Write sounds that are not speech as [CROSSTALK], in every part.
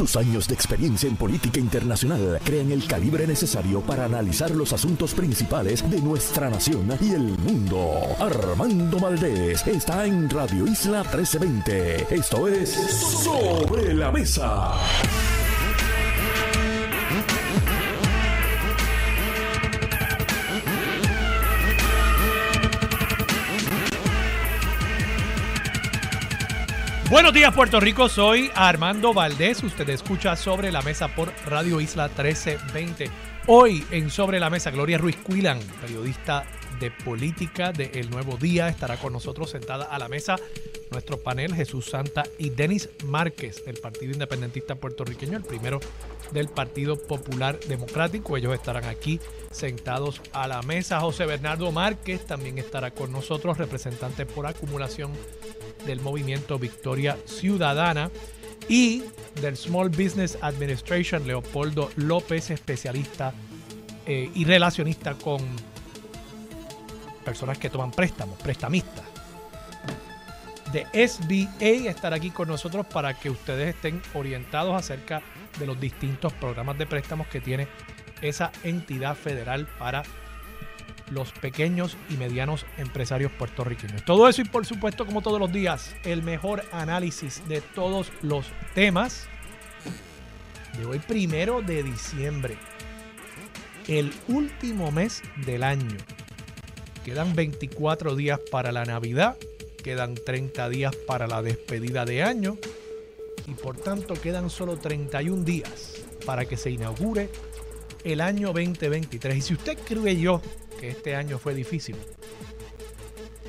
Sus años de experiencia en política internacional crean el calibre necesario para analizar los asuntos principales de nuestra nación y el mundo. Armando Valdés está en Radio Isla 1320. Esto es Sobre la Mesa. Buenos días, Puerto Rico. Soy Armando Valdés. Usted escucha Sobre la Mesa por Radio Isla 1320. Hoy en Sobre la Mesa, Gloria Ruiz Cuilan, periodista de política de El Nuevo Día, estará con nosotros sentada a la mesa. Nuestro panel, Jesús Santa y Denis Márquez, del Partido Independentista Puertorriqueño, el primero del Partido Popular Democrático. Ellos estarán aquí sentados a la mesa. José Bernardo Márquez también estará con nosotros, representante por acumulación del movimiento Victoria Ciudadana y del Small Business Administration, Leopoldo López, especialista eh, y relacionista con personas que toman préstamos, prestamistas. De SBA estar aquí con nosotros para que ustedes estén orientados acerca de los distintos programas de préstamos que tiene esa entidad federal para los pequeños y medianos empresarios puertorriqueños. Todo eso y por supuesto, como todos los días, el mejor análisis de todos los temas de hoy, primero de diciembre, el último mes del año. Quedan 24 días para la Navidad, quedan 30 días para la despedida de año y por tanto quedan solo 31 días para que se inaugure el año 2023. Y si usted yo que este año fue difícil,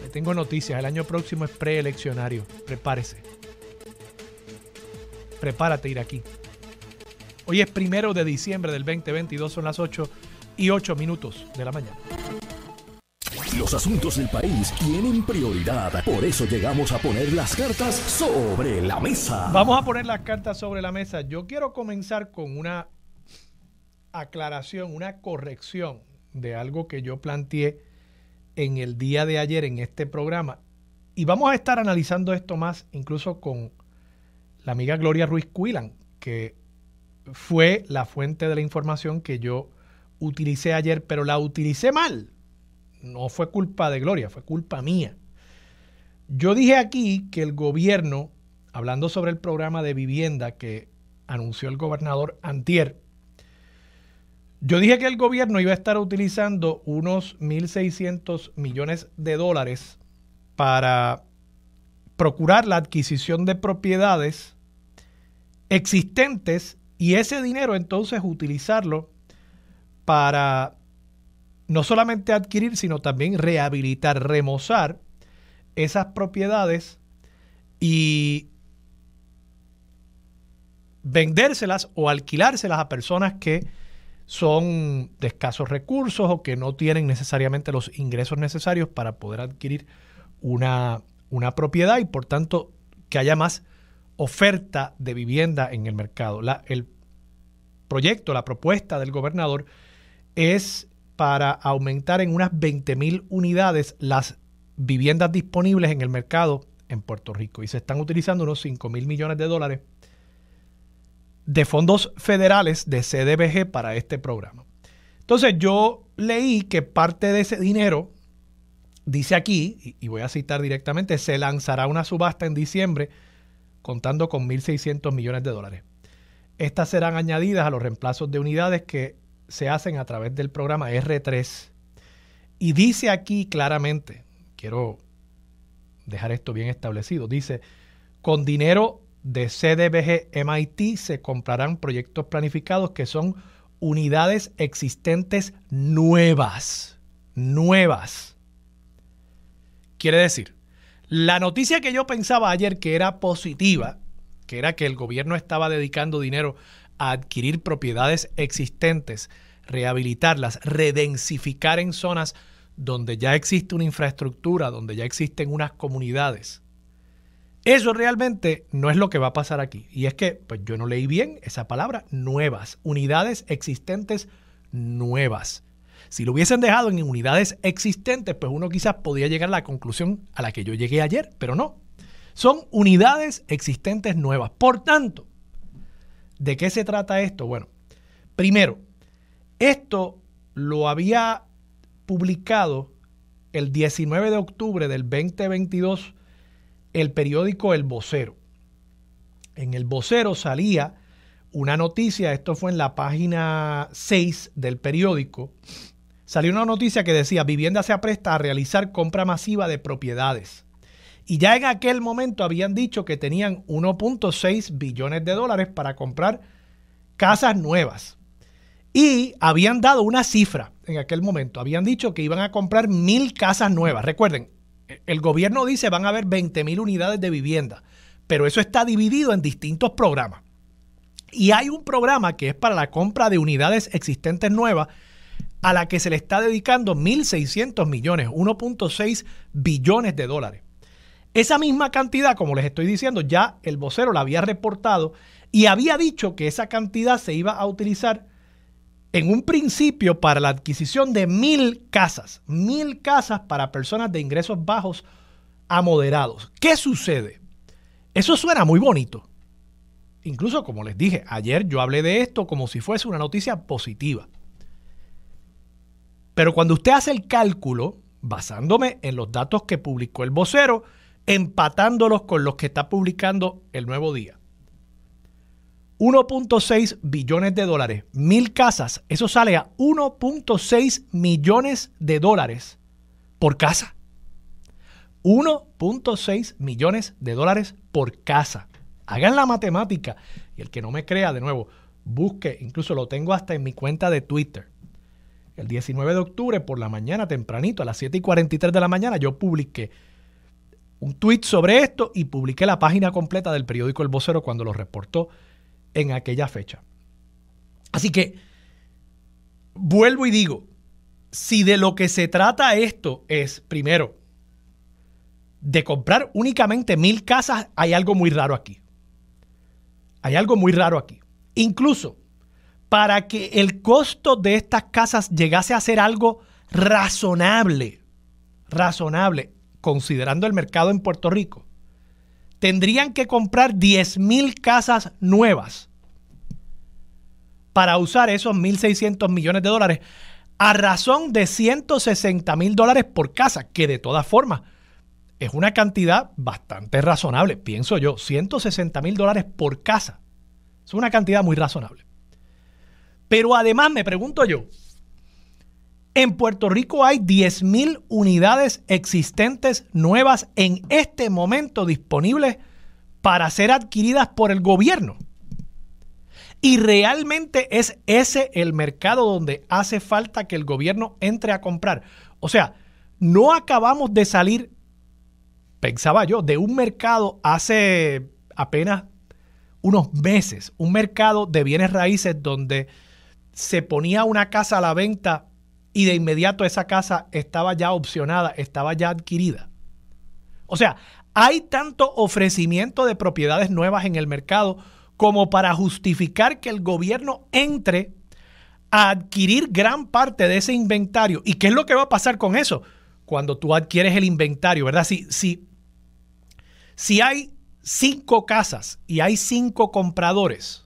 le tengo noticias. El año próximo es preeleccionario. Prepárese. Prepárate ir aquí. Hoy es primero de diciembre del 2022, son las 8 y 8 minutos de la mañana. Los asuntos del país tienen prioridad. Por eso llegamos a poner las cartas sobre la mesa. Vamos a poner las cartas sobre la mesa. Yo quiero comenzar con una aclaración, una corrección de algo que yo planteé en el día de ayer en este programa. Y vamos a estar analizando esto más incluso con la amiga Gloria Ruiz Cuilan, que fue la fuente de la información que yo utilicé ayer, pero la utilicé mal. No fue culpa de Gloria, fue culpa mía. Yo dije aquí que el gobierno, hablando sobre el programa de vivienda que anunció el gobernador Antier, yo dije que el gobierno iba a estar utilizando unos 1.600 millones de dólares para procurar la adquisición de propiedades existentes y ese dinero entonces utilizarlo para no solamente adquirir, sino también rehabilitar, remozar esas propiedades y vendérselas o alquilárselas a personas que son de escasos recursos o que no tienen necesariamente los ingresos necesarios para poder adquirir una, propiedad y por tanto que haya más oferta de vivienda en el mercado. La, el proyecto, la propuesta del gobernador es para aumentar en unas 20.000 unidades las viviendas disponibles en el mercado en Puerto Rico y se están utilizando unos 5 mil millones de dólares de fondos federales de CDBG para este programa. Entonces yo leí que parte de ese dinero, dice aquí, y voy a citar directamente, se lanzará una subasta en diciembre contando con 1.600 millones de dólares. Estas serán añadidas a los reemplazos de unidades que se hacen a través del programa R3. Y dice aquí claramente, quiero dejar esto bien establecido, dice, con dinero de CDBG MIT se comprarán proyectos planificados que son unidades existentes nuevas. Nuevas. Quiere decir, la noticia que yo pensaba ayer que era positiva, que era que el gobierno estaba dedicando dinero a adquirir propiedades existentes, rehabilitarlas, redensificar en zonas donde ya existe una infraestructura, donde ya existen unas comunidades eso realmente no es lo que va a pasar aquí. Y es que, pues yo no leí bien esa palabra, nuevas, unidades existentes nuevas. Si lo hubiesen dejado en unidades existentes, pues uno quizás podía llegar a la conclusión a la que yo llegué ayer, pero no. Son unidades existentes nuevas. Por tanto, ¿de qué se trata esto? Bueno, primero, esto lo había publicado el 19 de octubre del 2022 el periódico El Vocero. En El Vocero salía una noticia, esto fue en la página 6 del periódico, salió una noticia que decía, vivienda se apresta a realizar compra masiva de propiedades. Y ya en aquel momento habían dicho que tenían 1.6 billones de dólares para comprar casas nuevas. Y habían dado una cifra en aquel momento. Habían dicho que iban a comprar mil casas nuevas. Recuerden, el gobierno dice van a haber 20 mil unidades de vivienda, pero eso está dividido en distintos programas. Y hay un programa que es para la compra de unidades existentes nuevas a la que se le está dedicando 1.600 millones, 1.6 billones de dólares. Esa misma cantidad, como les estoy diciendo, ya el vocero la había reportado y había dicho que esa cantidad se iba a utilizar en un principio para la adquisición de mil casas, mil casas para personas de ingresos bajos a moderados. ¿Qué sucede? Eso suena muy bonito. Incluso, como les dije, ayer yo hablé de esto como si fuese una noticia positiva. Pero cuando usted hace el cálculo, basándome en los datos que publicó el vocero, empatándolos con los que está publicando el nuevo día, 1.6 billones de dólares, mil casas, eso sale a 1.6 millones de dólares por casa. 1.6 millones de dólares por casa. Hagan la matemática y el que no me crea, de nuevo, busque, incluso lo tengo hasta en mi cuenta de Twitter. El 19 de octubre por la mañana, tempranito, a las 7 y 43 de la mañana, yo publiqué un tweet sobre esto y publiqué la página completa del periódico El Vocero cuando lo reportó en aquella fecha. Así que vuelvo y digo, si de lo que se trata esto es, primero, de comprar únicamente mil casas, hay algo muy raro aquí. Hay algo muy raro aquí. Incluso, para que el costo de estas casas llegase a ser algo razonable, razonable, considerando el mercado en Puerto Rico, tendrían que comprar 10.000 casas nuevas para usar esos 1.600 millones de dólares a razón de 160 mil dólares por casa, que de todas formas es una cantidad bastante razonable, pienso yo, 160 mil dólares por casa. Es una cantidad muy razonable. Pero además me pregunto yo, en Puerto Rico hay 10.000 unidades existentes nuevas en este momento disponibles para ser adquiridas por el gobierno. Y realmente es ese el mercado donde hace falta que el gobierno entre a comprar. O sea, no acabamos de salir, pensaba yo, de un mercado hace apenas unos meses, un mercado de bienes raíces donde se ponía una casa a la venta y de inmediato esa casa estaba ya opcionada, estaba ya adquirida. O sea, hay tanto ofrecimiento de propiedades nuevas en el mercado como para justificar que el gobierno entre a adquirir gran parte de ese inventario. ¿Y qué es lo que va a pasar con eso? Cuando tú adquieres el inventario, ¿verdad? Si, si, si hay cinco casas y hay cinco compradores,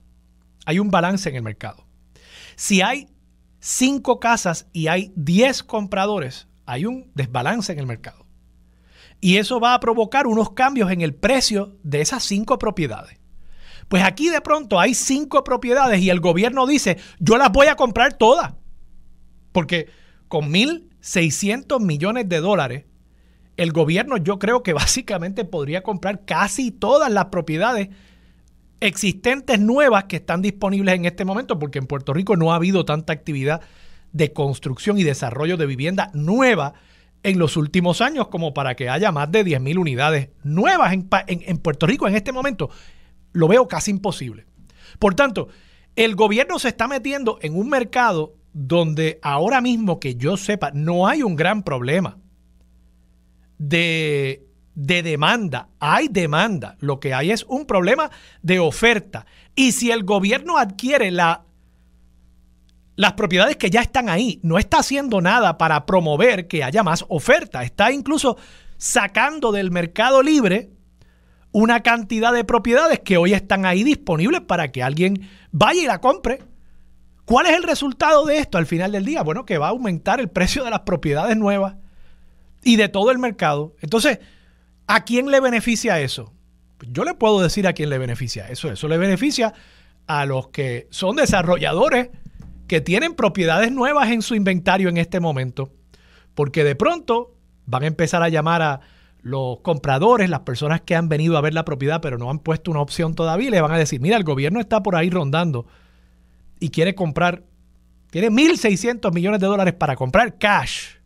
hay un balance en el mercado. Si hay cinco casas y hay 10 compradores, hay un desbalance en el mercado. Y eso va a provocar unos cambios en el precio de esas cinco propiedades. Pues aquí de pronto hay cinco propiedades y el gobierno dice, yo las voy a comprar todas. Porque con 1.600 millones de dólares, el gobierno yo creo que [LAUGHS] básicamente podría comprar casi todas las propiedades existentes nuevas que están disponibles en este momento, porque en Puerto Rico no ha habido tanta actividad de construcción y desarrollo de vivienda nueva en los últimos años como para que haya más de 10.000 unidades nuevas en, en, Puerto Rico en este momento. Lo veo casi imposible. Por tanto, el gobierno se está metiendo en un mercado donde ahora mismo que yo sepa no hay un gran problema de de demanda. Hay demanda. Lo que hay es un problema de oferta. Y si el gobierno adquiere la, las propiedades que ya están ahí, no está haciendo nada para promover que haya más oferta. Está incluso sacando del mercado libre una cantidad de propiedades que hoy están ahí disponibles para que alguien vaya y la compre. ¿Cuál es el resultado de esto al final del día? Bueno, que va a aumentar el precio de las propiedades nuevas y de todo el mercado. Entonces, ¿A quién le beneficia eso? Yo le puedo decir a quién le beneficia eso. Eso le beneficia a los que son desarrolladores que tienen propiedades nuevas en su inventario en este momento, porque de pronto van a empezar a llamar a los compradores, las personas que han venido a ver la propiedad pero no han puesto una opción todavía, le van a decir, mira, el gobierno está por ahí rondando y quiere comprar, tiene 1.600 millones de dólares para comprar cash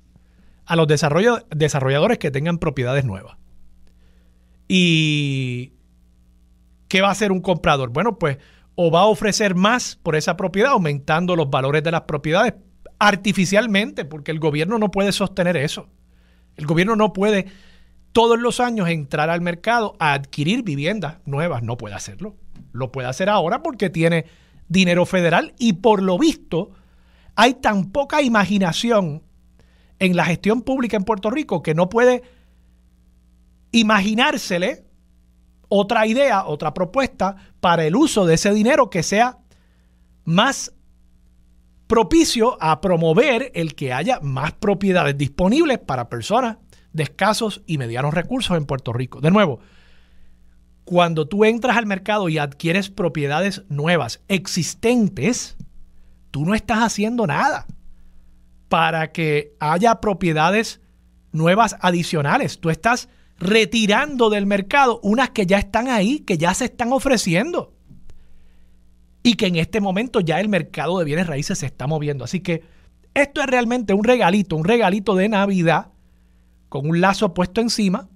a los desarrolladores que tengan propiedades nuevas. ¿Y qué va a hacer un comprador? Bueno, pues o va a ofrecer más por esa propiedad, aumentando los valores de las propiedades artificialmente, porque el gobierno no puede sostener eso. El gobierno no puede todos los años entrar al mercado a adquirir viviendas nuevas, no puede hacerlo. Lo puede hacer ahora porque tiene dinero federal y por lo visto hay tan poca imaginación en la gestión pública en Puerto Rico que no puede imaginársele otra idea, otra propuesta para el uso de ese dinero que sea más propicio a promover el que haya más propiedades disponibles para personas de escasos y medianos recursos en Puerto Rico. De nuevo, cuando tú entras al mercado y adquieres propiedades nuevas, existentes, tú no estás haciendo nada para que haya propiedades nuevas adicionales. Tú estás retirando del mercado unas que ya están ahí, que ya se están ofreciendo y que en este momento ya el mercado de bienes raíces se está moviendo. Así que esto es realmente un regalito, un regalito de Navidad con un lazo puesto encima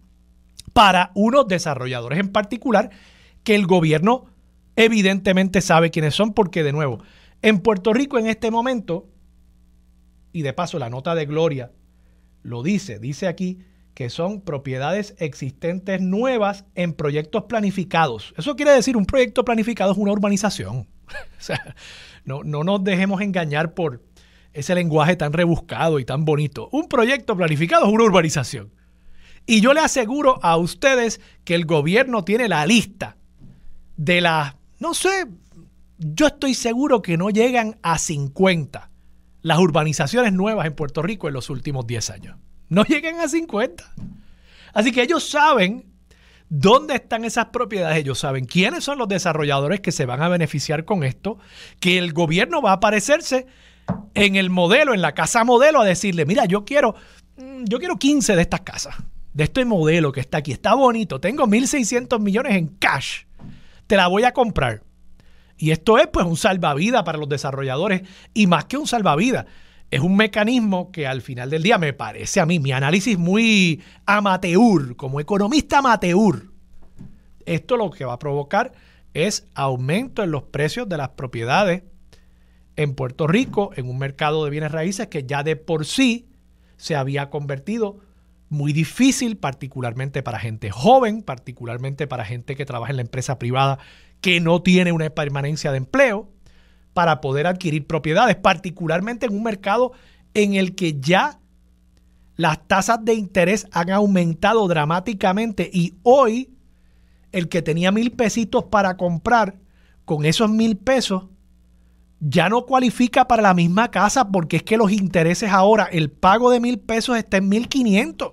para unos desarrolladores en particular que el gobierno evidentemente sabe quiénes son porque de nuevo, en Puerto Rico en este momento, y de paso la nota de Gloria lo dice, dice aquí que son propiedades existentes nuevas en proyectos planificados. Eso quiere decir un proyecto planificado es una urbanización. [LAUGHS] o sea, no, no nos dejemos engañar por ese lenguaje tan rebuscado y tan bonito. Un proyecto planificado es una urbanización. Y yo le aseguro a ustedes que el gobierno tiene la lista de las, no sé, yo estoy seguro que no llegan a 50 las urbanizaciones nuevas en Puerto Rico en los últimos 10 años. No lleguen a 50. Así que ellos saben dónde están esas propiedades, ellos saben quiénes son los desarrolladores que se van a beneficiar con esto, que el gobierno va a aparecerse en el modelo, en la casa modelo, a decirle, mira, yo quiero, mm, yo quiero 15 de estas casas, de este modelo que está aquí, está bonito, tengo 1.600 millones en cash, te la voy a comprar. Y esto es pues un salvavidas para los desarrolladores y más que un salvavidas es un mecanismo que al final del día me parece a mí, mi análisis muy amateur, como economista amateur, esto lo que va a provocar es aumento en los precios de las propiedades en Puerto Rico, en un mercado de bienes raíces que ya de por sí se había convertido muy difícil, particularmente para gente joven, particularmente para gente que trabaja en la empresa privada que no tiene una permanencia de empleo para poder adquirir propiedades, particularmente en un mercado en el que ya las tasas de interés han aumentado dramáticamente y hoy el que tenía mil pesitos para comprar, con esos mil pesos, ya no cualifica para la misma casa porque es que los intereses ahora, el pago de mil pesos está en mil quinientos.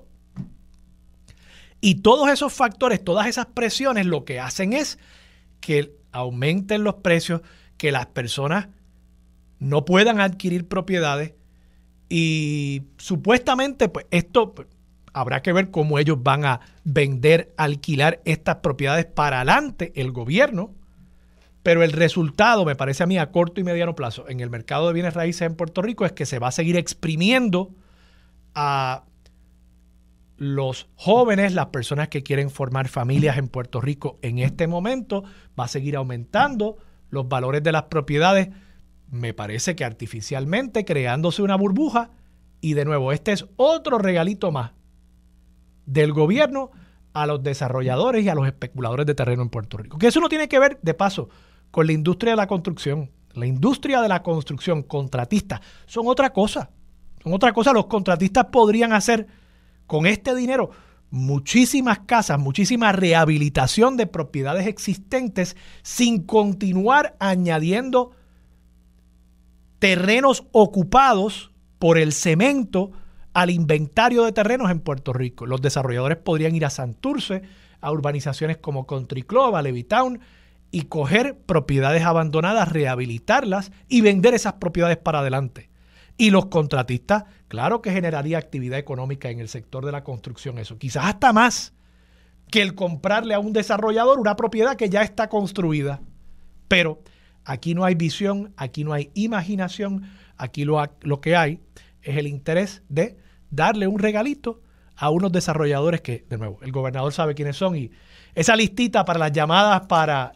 Y todos esos factores, todas esas presiones, lo que hacen es que aumenten los precios, que las personas no puedan adquirir propiedades y supuestamente pues esto pues, habrá que ver cómo ellos van a vender, alquilar estas propiedades para adelante el gobierno, pero el resultado me parece a mí a corto y mediano plazo en el mercado de bienes raíces en Puerto Rico es que se va a seguir exprimiendo a los jóvenes, las personas que quieren formar familias en Puerto Rico en este momento, va a seguir aumentando los valores de las propiedades, me parece que artificialmente creándose una burbuja. Y de nuevo, este es otro regalito más del gobierno a los desarrolladores y a los especuladores de terreno en Puerto Rico. Que eso no tiene que ver, de paso, con la industria de la construcción. La industria de la construcción, contratistas, son otra cosa. Son otra cosa. Los contratistas podrían hacer con este dinero muchísimas casas, muchísima rehabilitación de propiedades existentes sin continuar añadiendo terrenos ocupados por el cemento al inventario de terrenos en Puerto Rico. Los desarrolladores podrían ir a Santurce, a urbanizaciones como Country Club, y coger propiedades abandonadas, rehabilitarlas y vender esas propiedades para adelante y los contratistas, claro que generaría actividad económica en el sector de la construcción, eso, quizás hasta más que el comprarle a un desarrollador una propiedad que ya está construida. Pero aquí no hay visión, aquí no hay imaginación, aquí lo, que hay es el interés de darle un regalito a unos desarrolladores que, de nuevo, el gobernador sabe quiénes son y esa listita para las llamadas para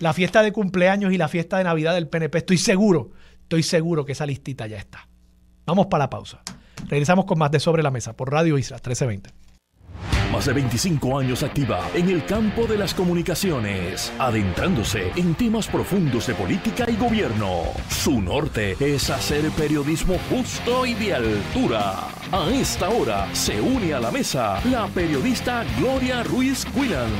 la fiesta de cumpleaños y la fiesta de Navidad del PNP, estoy seguro, estoy seguro que esa listita ya está. Vamos para la pausa. Regresamos con más de Sobre la Mesa por Radio Isla 1320. Más de 25 años activa en el campo de las comunicaciones, adentrándose en temas profundos de política y gobierno. Su norte es hacer periodismo justo y de altura. A esta hora se une a la mesa la periodista Gloria Ruiz Quillan.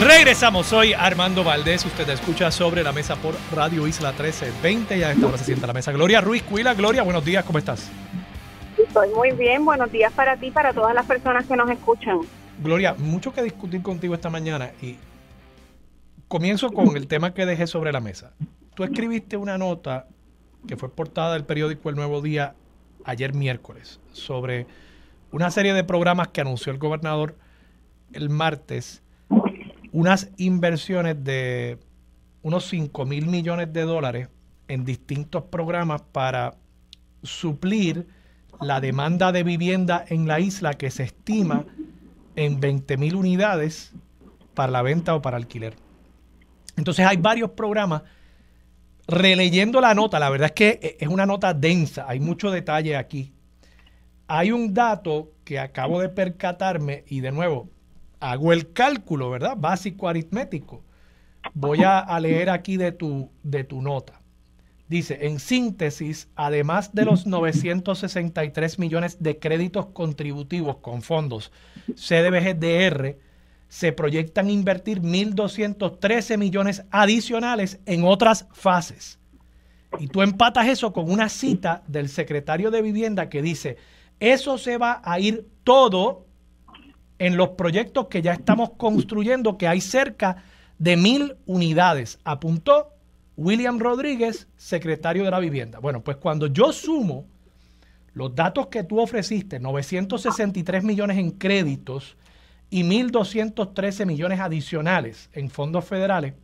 Regresamos, hoy, Armando Valdés, usted escucha sobre la mesa por Radio Isla 1320 y a esta hora se sienta la mesa. Gloria Ruiz Cuila, Gloria, buenos días, ¿cómo estás? Estoy muy bien, buenos días para ti, para todas las personas que nos escuchan. Gloria, mucho que discutir contigo esta mañana y comienzo con el tema que dejé sobre la mesa. Tú escribiste una nota que fue portada del periódico El Nuevo Día ayer miércoles sobre una serie de programas que anunció el gobernador el martes unas inversiones de unos 5 mil millones de dólares en distintos programas para suplir la demanda de vivienda en la isla que se estima en 20 mil unidades para la venta o para alquiler. Entonces hay varios programas. Releyendo la nota, la verdad es que e-, es una nota densa, hay mucho detalle aquí. Hay un dato que acabo de percatarme y de nuevo, hago el cálculo, ¿verdad? Básico aritmético. Voy a, leer aquí de tu, de tu nota. Dice, en síntesis, además de los 963 millones de créditos contributivos con fondos CDBGDR, se proyectan invertir 1.213 millones adicionales en otras fases. Y tú empatas eso con una cita del secretario de Vivienda que dice, eso se va a ir todo en los proyectos que ya estamos construyendo, que hay cerca de mil unidades, apuntó William Rodríguez, secretario de la Vivienda. Bueno, pues cuando yo sumo los datos que tú ofreciste, 963 millones en créditos y 1.213 millones adicionales en fondos federales,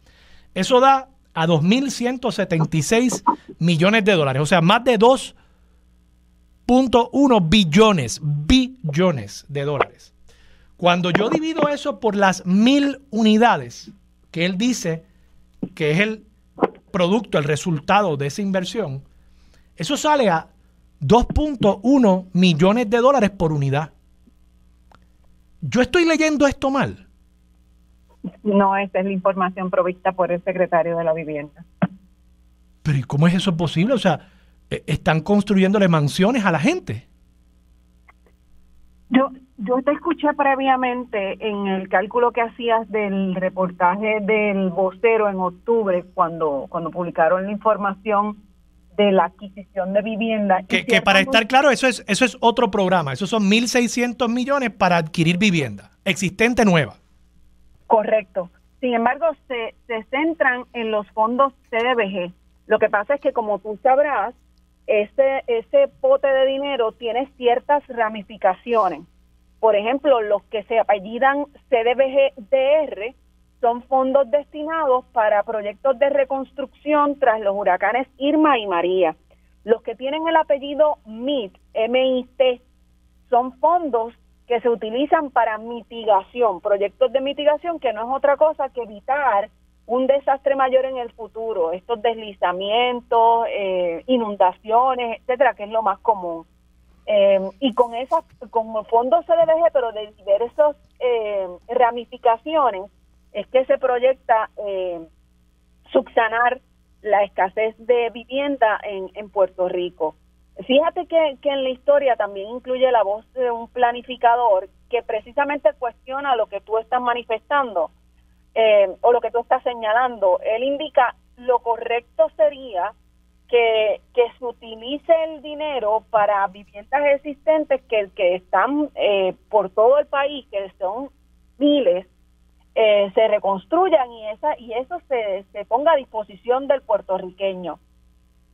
eso da a 2.176 millones de dólares, o sea, más de 2.1 billones, billones de dólares. Cuando yo divido eso por las mil unidades que él dice que es el producto, el resultado de esa inversión, eso sale a 2.1 millones de dólares por unidad. ¿Yo estoy leyendo esto mal? No, esa es la información provista por el secretario de la vivienda. Pero ¿y cómo es eso posible? O sea, eh, están construyéndole mansiones a la gente. Yo, yo te escuché previamente en el cálculo que hacías del reportaje del vocero en octubre, cuando, cuando publicaron la información de la adquisición de vivienda. Que, para estar claro, eso es, eso es otro programa, esos son 1.600 millones para adquirir vivienda existente nueva. Correcto. Sin embargo, se, se centran en los fondos CDBG. Lo que pasa es que, como tú sabrás, ese, ese pote de dinero tiene ciertas ramificaciones. Por ejemplo, los que se apellidan CDBGDR son fondos destinados para proyectos de reconstrucción tras los huracanes Irma y María. Los que tienen el apellido MIT, MIT, son fondos que se utilizan para mitigación, proyectos de mitigación que no es otra cosa que evitar un desastre mayor en el futuro, estos deslizamientos, eh, inundaciones, etcétera, que es lo más común. Em, y con esas, con fondos CDBG, pero de diversas eh, ramificaciones, es que se proyecta em, subsanar la escasez de vivienda en, en Puerto Rico. Fíjate que, en la historia también incluye la voz de un planificador que precisamente cuestiona lo que tú estás manifestando o lo que tú estás señalando. Él indica lo correcto sería que, se utilice el dinero para viviendas existentes que, que están eh, por todo el país, que son miles, eh, se reconstruyan y, esa, y eso se, se ponga a disposición del puertorriqueño.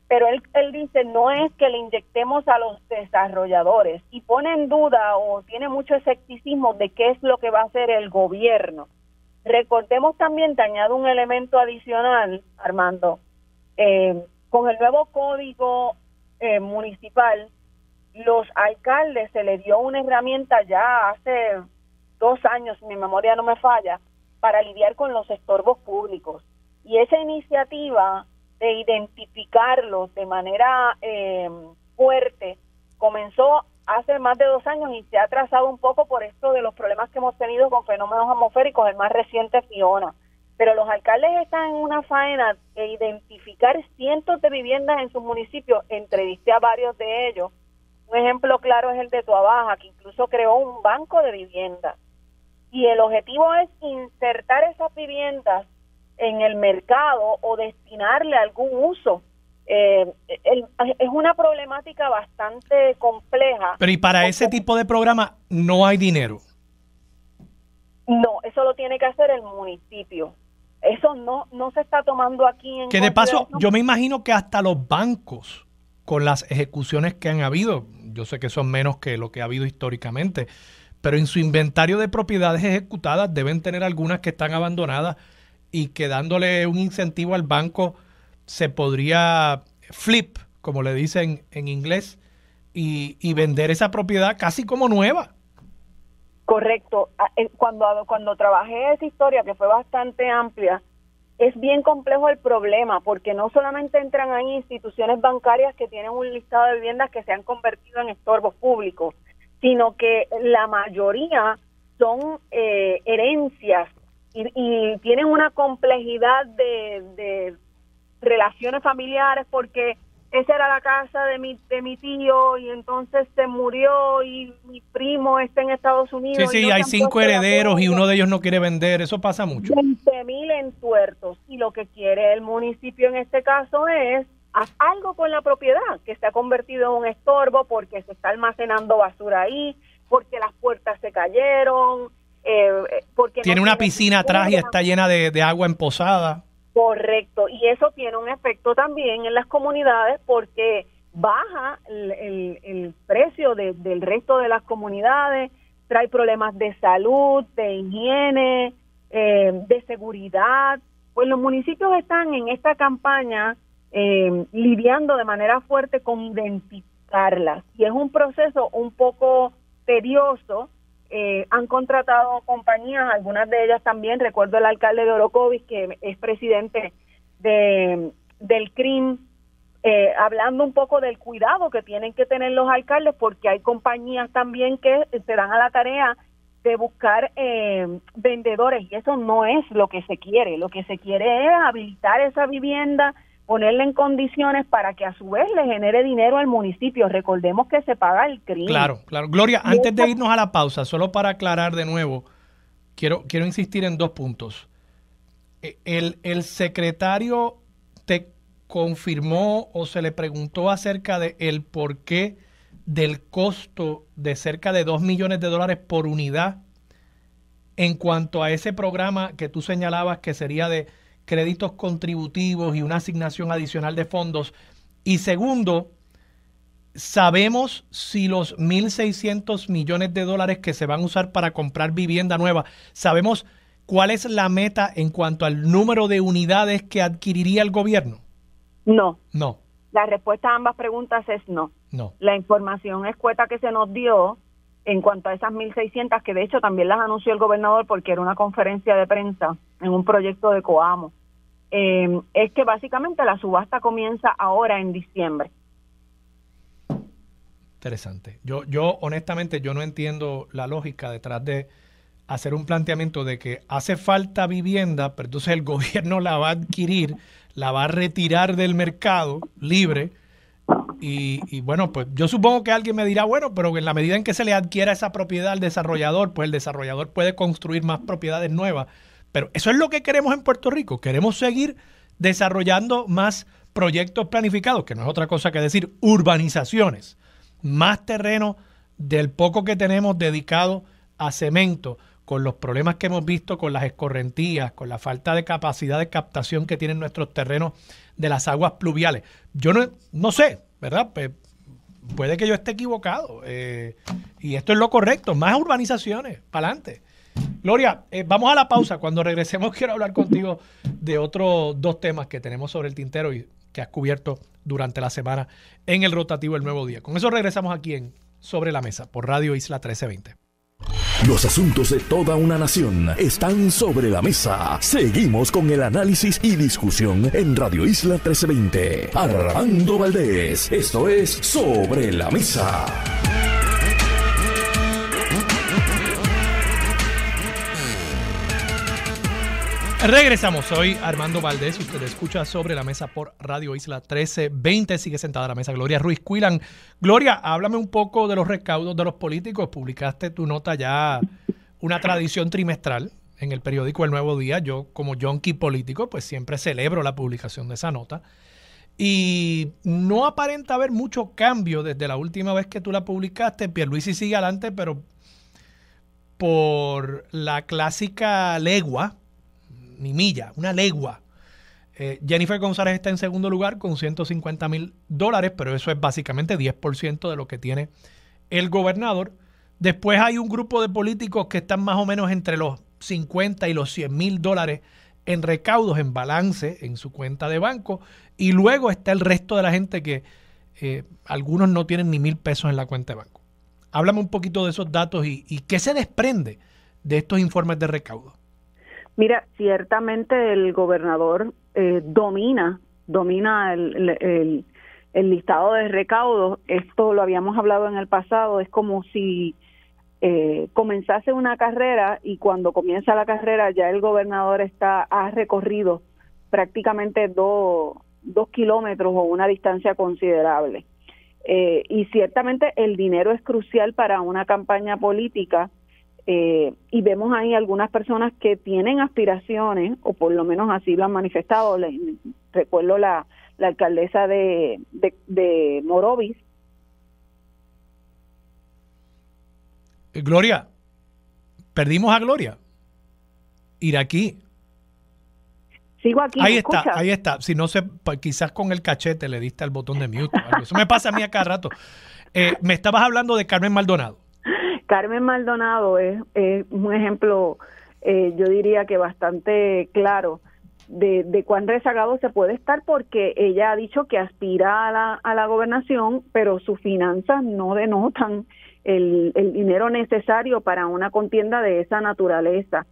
Pero él, él dice, no es que le inyectemos a los desarrolladores y pone en duda o tiene mucho escepticismo de qué es lo que va a hacer el gobierno. Recordemos también, te añado un elemento adicional, Armando, eh, con el nuevo código eh, municipal, los alcaldes se les dio una herramienta ya hace dos años, mi memoria no me falla, para lidiar con los estorbos públicos. Y esa iniciativa de identificarlos de manera eh, fuerte comenzó hace más de dos años y se ha trazado un poco por esto de los problemas que hemos tenido con fenómenos atmosféricos, el más reciente Fiona pero los alcaldes están en una faena de identificar cientos de viviendas en sus municipios, entrevisté a varios de ellos. Un ejemplo claro es el de Tuabaja, que incluso creó un banco de viviendas. Y el objetivo es insertar esas viviendas en el mercado o destinarle algún uso. Eh, es una problemática bastante compleja. Pero y para ese tipo de programa no hay dinero. No, eso lo tiene que hacer el municipio. Eso no, no se está tomando aquí en... Que de paso, yo me imagino que hasta los bancos, con las ejecuciones que han habido, yo sé que son menos que lo que ha habido históricamente, pero en su inventario de propiedades ejecutadas deben tener algunas que están abandonadas y que dándole un incentivo al banco se podría flip, como le dicen en inglés, y vender esa propiedad casi como nueva. Correcto. Ah, eh, cuando, ah, cuando trabajé esa historia, que fue bastante amplia, es bien complejo el problema, porque no solamente entran ahí instituciones bancarias que tienen un listado de viviendas que se han convertido en estorbos públicos, sino que la mayoría son eh, herencias y, tienen una complejidad de relaciones familiares porque esa era la casa de mi, de mi tío y entonces se murió y mi primo está en Estados Unidos. Sí, sí, hay cinco herederos y uno de ellos no quiere vender, eso pasa mucho. 20 mil entuertos y lo que quiere el municipio en este caso es algo con la propiedad que se ha convertido en un estorbo porque se está almacenando basura ahí, porque las puertas se cayeron, eh, eh, porque... Tiene una piscina atrás y está llena de, de agua emposada. Correcto, y eso tiene un efecto también en las comunidades porque baja el, precio del resto de las comunidades, trae problemas de salud, de higiene, eh, de seguridad. Pues los municipios están en esta campaña eh, lidiando de manera fuerte con identificarlas y es un proceso un poco tedioso eh, han contratado compañías, algunas de ellas también, recuerdo el alcalde de Orocovis, que es presidente de, del CRIM, eh, hablando un poco del cuidado que tienen que tener los alcaldes, porque hay compañías también que se dan a la tarea de buscar eh, vendedores y eso no es lo que se quiere, lo que se quiere es habilitar esa vivienda, ponerle en condiciones para que a su vez le genere dinero al municipio. Recordemos que se paga el crimen. Claro, claro. Gloria, antes de irnos a la pausa, solo para aclarar de nuevo, quiero, quiero insistir en dos puntos. E, el, el secretario te confirmó o se le preguntó acerca de el porqué del costo de cerca de 2 millones de dólares por unidad en cuanto a ese programa que tú señalabas que sería de créditos contributivos y una asignación adicional de fondos. Y segundo, sabemos si los 1.600 millones de dólares que se van a usar para comprar vivienda nueva, sabemos cuál es la meta en cuanto al número de unidades que adquiriría el gobierno. No. No. La respuesta a ambas preguntas es no. No. La información escueta que se nos dio en cuanto a esas 1.600, que de hecho también las anunció el gobernador porque era una conferencia de prensa en un proyecto de Coamo, eh, es que básicamente la subasta comienza ahora en diciembre. Interesante. Yo, yo honestamente yo no entiendo la lógica detrás de hacer un planteamiento de que hace falta vivienda, pero entonces el [LAUGHS] gobierno la va a adquirir, la va a retirar del mercado libre y, bueno, pues yo supongo que alguien me dirá, bueno, pero en la medida en que se le adquiera esa propiedad al desarrollador, pues el desarrollador puede construir más propiedades nuevas. Pero eso es lo que queremos en Puerto Rico. Queremos seguir desarrollando más proyectos planificados, que no es otra cosa que decir urbanizaciones, más terreno del poco que tenemos dedicado a cemento, con los problemas que hemos visto con las escorrentías, con la falta de capacidad de captación que tienen nuestros terrenos de las aguas pluviales. Yo no, no sé, ¿verdad? puede que yo esté equivocado. Eh, y esto es lo correcto. Más urbanizaciones, para adelante. Gloria, eh, vamos a la pausa. Cuando regresemos [LAUGHS] quiero hablar contigo de otros dos temas que tenemos sobre el tintero y que has cubierto durante la semana en el rotativo El Nuevo Día. Con eso regresamos aquí en Sobre la Mesa por Radio Isla 1320. Los asuntos de toda una nación están sobre la mesa. Seguimos con el análisis y discusión en Radio Isla 1320. Armando Valdés, esto es Sobre la Mesa. Regresamos hoy, Armando Valdés. Usted escucha sobre la mesa por Radio Isla 1320. Sigue sentada la mesa Gloria Ruiz Cuilan. Gloria, háblame un poco de los recaudos de los políticos. Publicaste tu nota ya, una tradición trimestral en el periódico El Nuevo Día. Yo, como yonki político, pues siempre celebro la publicación de esa nota. Y no aparenta haber mucho cambio desde la última vez que tú la publicaste. Pierluisi sigue adelante, pero por la clásica legua ni milla, una legua. Eh, Jennifer González está en segundo lugar con 150 mil dólares, pero eso es básicamente 10% de lo que tiene el gobernador. Después hay un grupo de políticos que están más o menos entre los 50 y los 100 mil dólares en recaudos, en balance, en su cuenta de banco. Y luego está el resto de la gente que eh, algunos no tienen ni mil pesos en la cuenta de banco. Háblame un poquito de esos datos y, y qué se desprende de estos informes de recaudo. Mira, ciertamente el gobernador eh, domina, domina el, listado de recaudos. Esto lo habíamos hablado en el pasado. Es como si eh, comenzase una carrera y cuando comienza la carrera ya el gobernador está ha recorrido prácticamente dos, kilómetros o una distancia considerable. Eh, y ciertamente el dinero es crucial para una campaña política eh, y vemos ahí algunas personas que tienen aspiraciones, o por lo menos así lo han manifestado. recuerdo la, alcaldesa de, Morovis. Gloria, perdimos a Gloria. Ir aquí. Sigo aquí. Ahí está, ahí está. Si no sé, quizás con el cachete le diste al botón de mute. Eso me pasa a mí a cada rato. Eh, me estabas hablando de Carmen Maldonado. Carmen Maldonado es, un ejemplo, eh, yo diría que bastante claro de, cuán rezagado se puede estar porque ella ha dicho que aspira a la, gobernación, pero sus finanzas no denotan el dinero necesario para una contienda de esa naturaleza.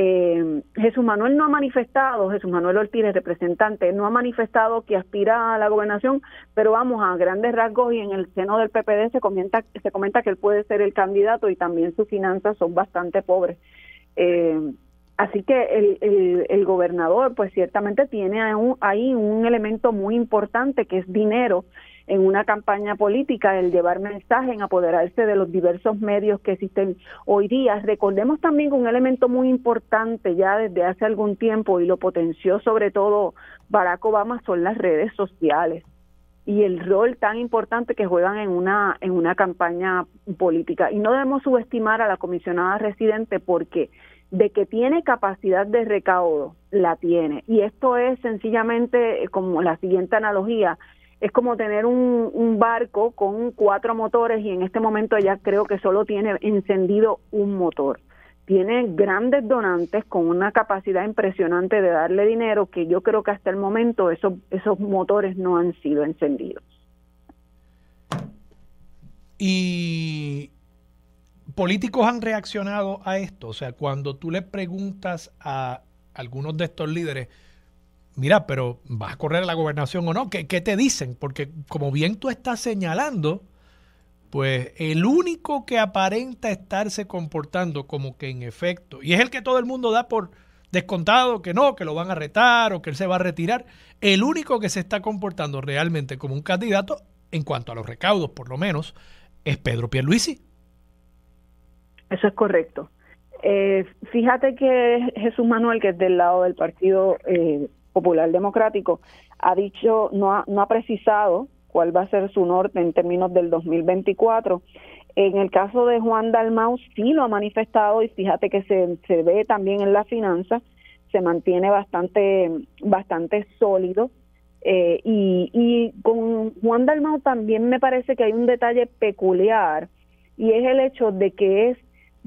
Eh, Jesús Manuel no ha manifestado, Jesús Manuel Ortiz, representante, no ha manifestado que aspira a la gobernación, pero vamos a grandes rasgos y en el seno del PPD se comenta, se comenta que él puede ser el candidato y también sus finanzas son bastante pobres. Eh, así que el, el, gobernador, pues ciertamente tiene ahí un elemento muy importante que es dinero en una campaña política, el llevar mensaje, en apoderarse de los diversos medios que existen hoy día. Recordemos también un elemento muy importante ya desde hace algún tiempo y lo potenció sobre todo Barack Obama son las redes sociales y el rol tan importante que juegan en una en una campaña política y no debemos subestimar a la comisionada residente porque de que tiene capacidad de recaudo la tiene y esto es sencillamente como la siguiente analogía es como tener un, barco con cuatro motores y en este momento ya creo que solo tiene encendido un motor. Tiene grandes donantes con una capacidad impresionante de darle dinero que yo creo que hasta el momento esos, esos motores no han sido encendidos. Y políticos han reaccionado a esto, o sea, cuando tú le preguntas a algunos de estos líderes, mira, pero vas a correr a la gobernación o no, ¿Qué, te dicen? Porque como bien tú estás señalando, pues el único que aparenta estarse comportando como que en efecto, y es el que todo el mundo da por descontado que no, que lo van a retar o que él se va a retirar, el único que se está comportando realmente como un candidato, en cuanto a los recaudos por lo menos, es Pedro Pierluisi. Eso es correcto. Eh, fíjate que Jesús Manuel, que es del lado del Partido eh, Popular Democrático, ha dicho, no ha, no ha precisado cuál va a ser su norte en términos del 2024. En el caso de Juan Dalmau sí lo ha manifestado y fíjate que se, se ve también en la finanza, se mantiene bastante, bastante sólido. Eh, y, y con Juan Dalmau también me parece que hay un detalle peculiar y es el hecho de que es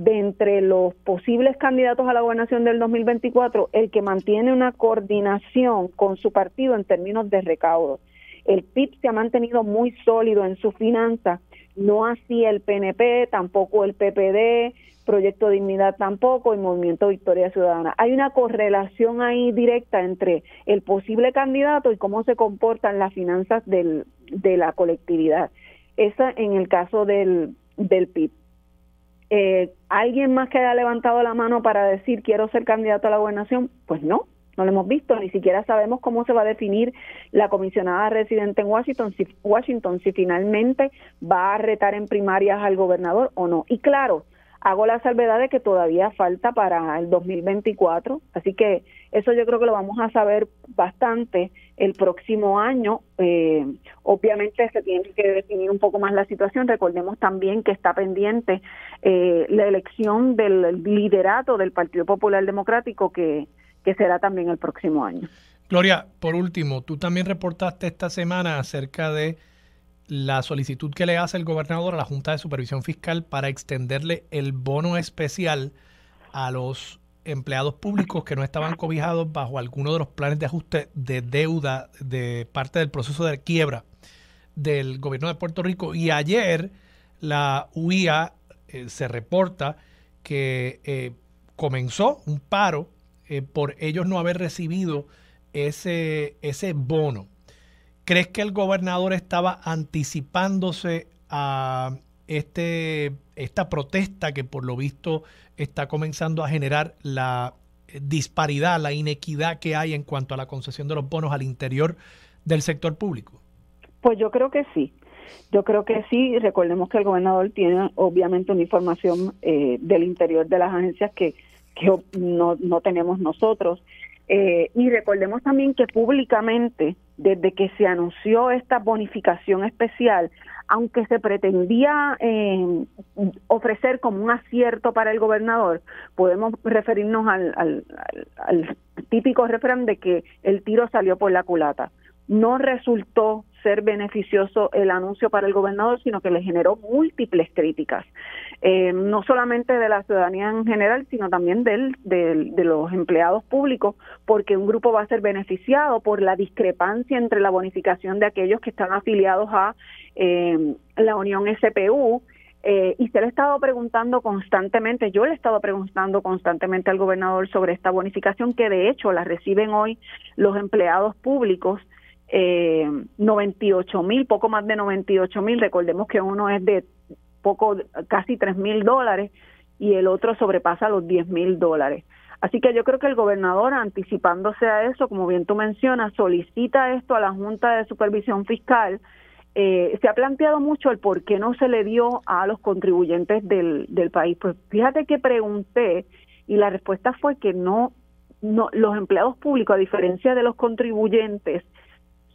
de entre los posibles candidatos a la gobernación del 2024, el que mantiene una coordinación con su partido en términos de recaudo. El PIB se ha mantenido muy sólido en su finanzas, no así el PNP, tampoco el PPD, Proyecto Dignidad tampoco y Movimiento Victoria Ciudadana. Hay una correlación ahí directa entre el posible candidato y cómo se comportan las finanzas de la colectividad. Esa en el caso del PIB. Eh, alguien más que haya levantado la mano para decir quiero ser candidato a la gobernación, pues no, no lo hemos visto, ni siquiera sabemos cómo se va a definir la comisionada residente en Washington si, Washington, si finalmente va a retar en primarias al gobernador o no. Y claro, hago la salvedad de que todavía falta para el 2024, así que eso yo creo que lo vamos a saber bastante el próximo año. Eh, obviamente se tiene que definir un poco más la situación. Recordemos también que está pendiente eh, la elección del liderato del Partido Popular Democrático que, que será también el próximo año. Gloria, por último, tú también reportaste esta semana acerca de la solicitud que le hace el gobernador a la Junta de Supervisión Fiscal para extenderle el bono especial a los empleados públicos que no estaban cobijados bajo alguno de los planes de ajuste de deuda de parte del proceso de quiebra del gobierno de Puerto Rico. Y ayer la UIA eh, se reporta que eh, comenzó un paro eh, por ellos no haber recibido ese, ese bono. ¿Crees que el gobernador estaba anticipándose a este, esta protesta que por lo visto está comenzando a generar la eh, disparidad, la inequidad que hay en cuanto a la concesión de los bonos al interior del sector público? Pues yo creo que sí. Yo creo que sí, recordemos que el gobernador tiene obviamente una información eh, del interior de las agencias que, no, tenemos nosotros. Eh, y recordemos también que públicamente desde que se anunció esta bonificación especial, aunque se pretendía eh, ofrecer como un acierto para el gobernador, podemos referirnos al, al, típico refrán de que el tiro salió por la culata. No resultó ser beneficioso el anuncio para el gobernador, sino que le generó múltiples críticas, eh, no solamente de la ciudadanía en general, sino también del, de los empleados públicos, porque un grupo va a ser beneficiado por la discrepancia entre la bonificación de aquellos que están afiliados a eh, la Unión SPU eh, y se le ha estado preguntando constantemente, yo le he estado preguntando constantemente al gobernador sobre esta bonificación que de hecho la reciben hoy los empleados públicos eh, 98 mil, poco más de 98 mil, recordemos que uno es de poco, casi 3 mil dólares y el otro sobrepasa los 10 mil dólares. Así que yo creo que el gobernador, anticipándose a eso, como bien tú mencionas, solicita esto a la Junta de Supervisión Fiscal. Eh, se ha planteado mucho el por qué no se le dio a los contribuyentes del, del país. Pues fíjate que pregunté y la respuesta fue que no, no, los empleados públicos, a diferencia de los contribuyentes,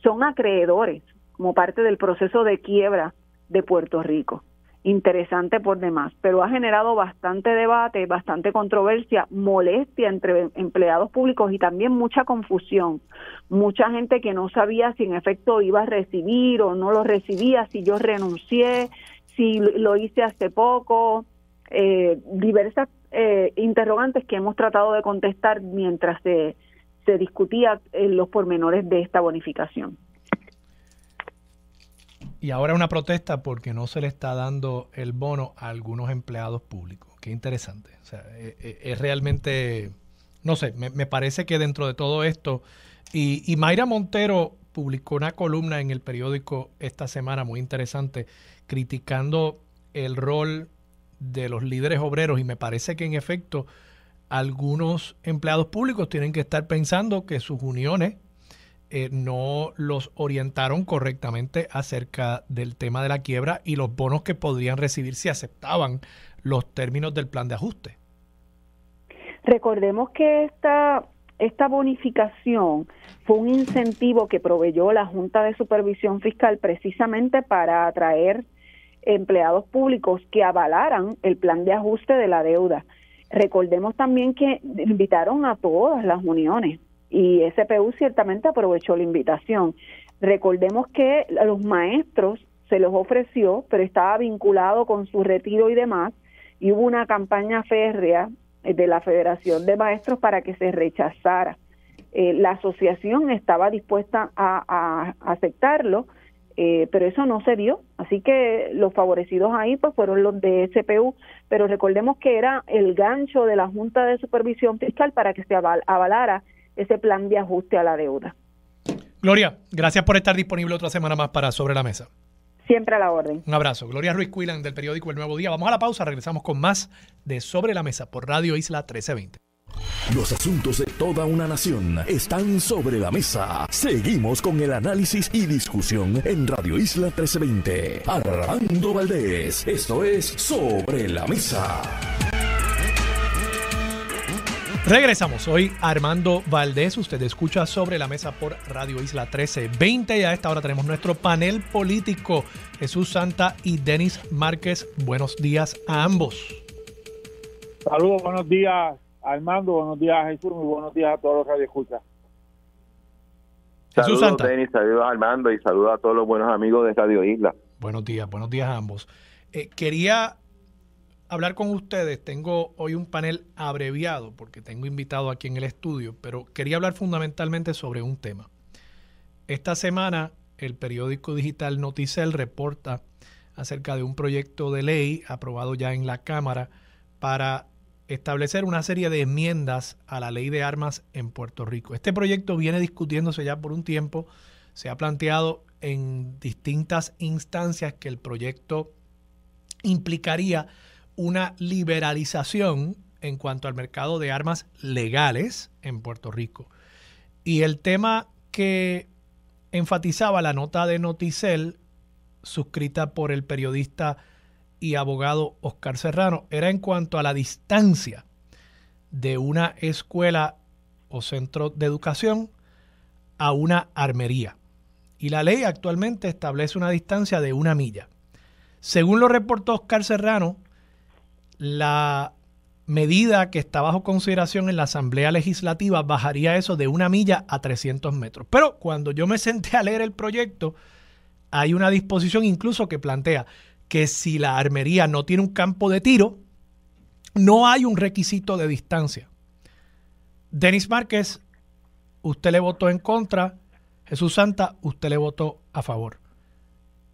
son acreedores como parte del proceso de quiebra de Puerto Rico. Interesante por demás, pero ha generado bastante debate, bastante controversia, molestia entre empleados públicos y también mucha confusión. Mucha gente que no sabía si en efecto iba a recibir o no lo recibía, si yo renuncié, si lo hice hace poco, eh, diversas eh, interrogantes que hemos tratado de contestar mientras se se discutía en eh, los pormenores de esta bonificación. Y ahora una protesta porque no se le está dando el bono a algunos empleados públicos. Qué interesante. Eh, eh, es, realmente, no sé, me, me, parece que dentro de todo esto, y, y Mayra Montero publicó una columna en el periódico esta semana muy interesante criticando el rol de los líderes obreros y me parece que en efecto algunos empleados públicos tienen que estar pensando que sus uniones eh, no los orientaron correctamente acerca del tema de la quiebra y los bonos que podrían recibir si aceptaban los términos del plan de ajuste. Recordemos que esta bonificación fue un incentivo que proveyó la Junta de Supervisión Fiscal precisamente para atraer empleados públicos que avalaran el plan de ajuste de la deuda. Recordemos también que invitaron a todas las uniones y SPU ciertamente aprovechó la invitación. Recordemos que a los maestros se los ofreció, pero estaba vinculado con su retiro y demás, y hubo una campaña férrea de la Federación de Maestros para que se rechazara. Eh, la asociación estaba dispuesta a, aceptarlo, eh, pero eso no se dio Así que los favorecidos ahí pues fueron los de SPU, pero recordemos que era el gancho de la Junta de Supervisión Fiscal para que se avalara ese plan de ajuste a la deuda. Gloria, gracias por estar disponible otra semana más para Sobre la Mesa. Siempre a la orden. Un abrazo. Gloria Ruiz Cuilan del periódico El Nuevo Día. Vamos a la pausa, regresamos con más de Sobre la Mesa por Radio Isla 1320. Los asuntos de toda una nación están sobre la mesa. Seguimos con el análisis y discusión en Radio Isla 1320. Armando Valdés, esto es Sobre la Mesa. Regresamos hoy Armando Valdés, usted escucha sobre la mesa por Radio Isla 1320 y a esta hora tenemos nuestro panel político Jesús Santa y Denis Márquez. Buenos días a ambos. Saludos, buenos días Armando, buenos días a Jesús, y buenos días a todos los radioescuchas. Jesús saludos, Santa. Denis, saludos a Armando y saludos a todos los buenos amigos de Radio Isla. Buenos días, buenos días a ambos. Eh, quería hablar con ustedes. Tengo hoy un panel abreviado porque tengo invitado aquí en el estudio, pero quería hablar fundamentalmente sobre un tema. Esta semana el periódico digital Noticel reporta acerca de un proyecto de ley aprobado ya en la Cámara para establecer una serie de enmiendas a la ley de armas en Puerto Rico. Este proyecto viene discutiéndose ya por un tiempo, se ha planteado en distintas instancias que el proyecto implicaría una liberalización en cuanto al mercado de armas legales en Puerto Rico. Y el tema que enfatizaba la nota de Noticel, suscrita por el periodista y abogado Oscar Serrano, era en cuanto a la distancia de una escuela o centro de educación a una armería. Y la ley actualmente establece una distancia de una milla. Según lo reportó Oscar Serrano, la medida que está bajo consideración en la Asamblea Legislativa bajaría eso de una milla a 300 metros. Pero cuando yo me senté a leer el proyecto, hay una disposición incluso que plantea que si la armería no tiene un campo de tiro, no hay un requisito de distancia. Denis Márquez, usted le votó en contra. Jesús Santa, usted le votó a favor.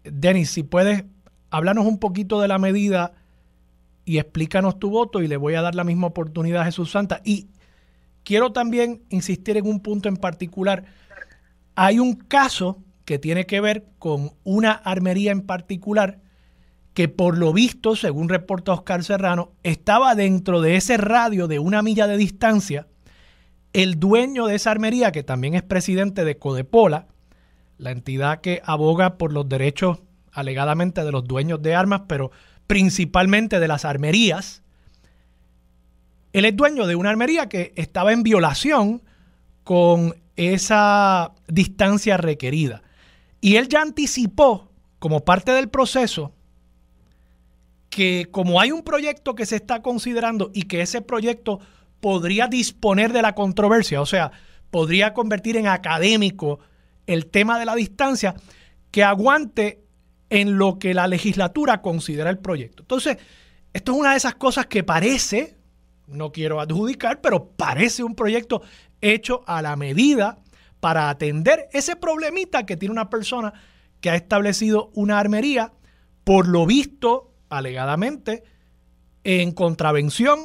Denis, si puedes, háblanos un poquito de la medida y explícanos tu voto y le voy a dar la misma oportunidad a Jesús Santa. Y quiero también insistir en un punto en particular. Hay un caso que tiene que ver con una armería en particular que por lo visto, según reporta Oscar Serrano, estaba dentro de ese radio de una milla de distancia el dueño de esa armería, que también es presidente de Codepola, la entidad que aboga por los derechos alegadamente de los dueños de armas, pero principalmente de las armerías. Él es dueño de una armería que estaba en violación con esa distancia requerida. Y él ya anticipó, como parte del proceso, que como hay un proyecto que se está considerando y que ese proyecto podría disponer de la controversia, o sea, podría convertir en académico el tema de la distancia, que aguante en lo que la legislatura considera el proyecto. Entonces, esto es una de esas cosas que parece, no quiero adjudicar, pero parece un proyecto hecho a la medida para atender ese problemita que tiene una persona que ha establecido una armería, por lo visto alegadamente en contravención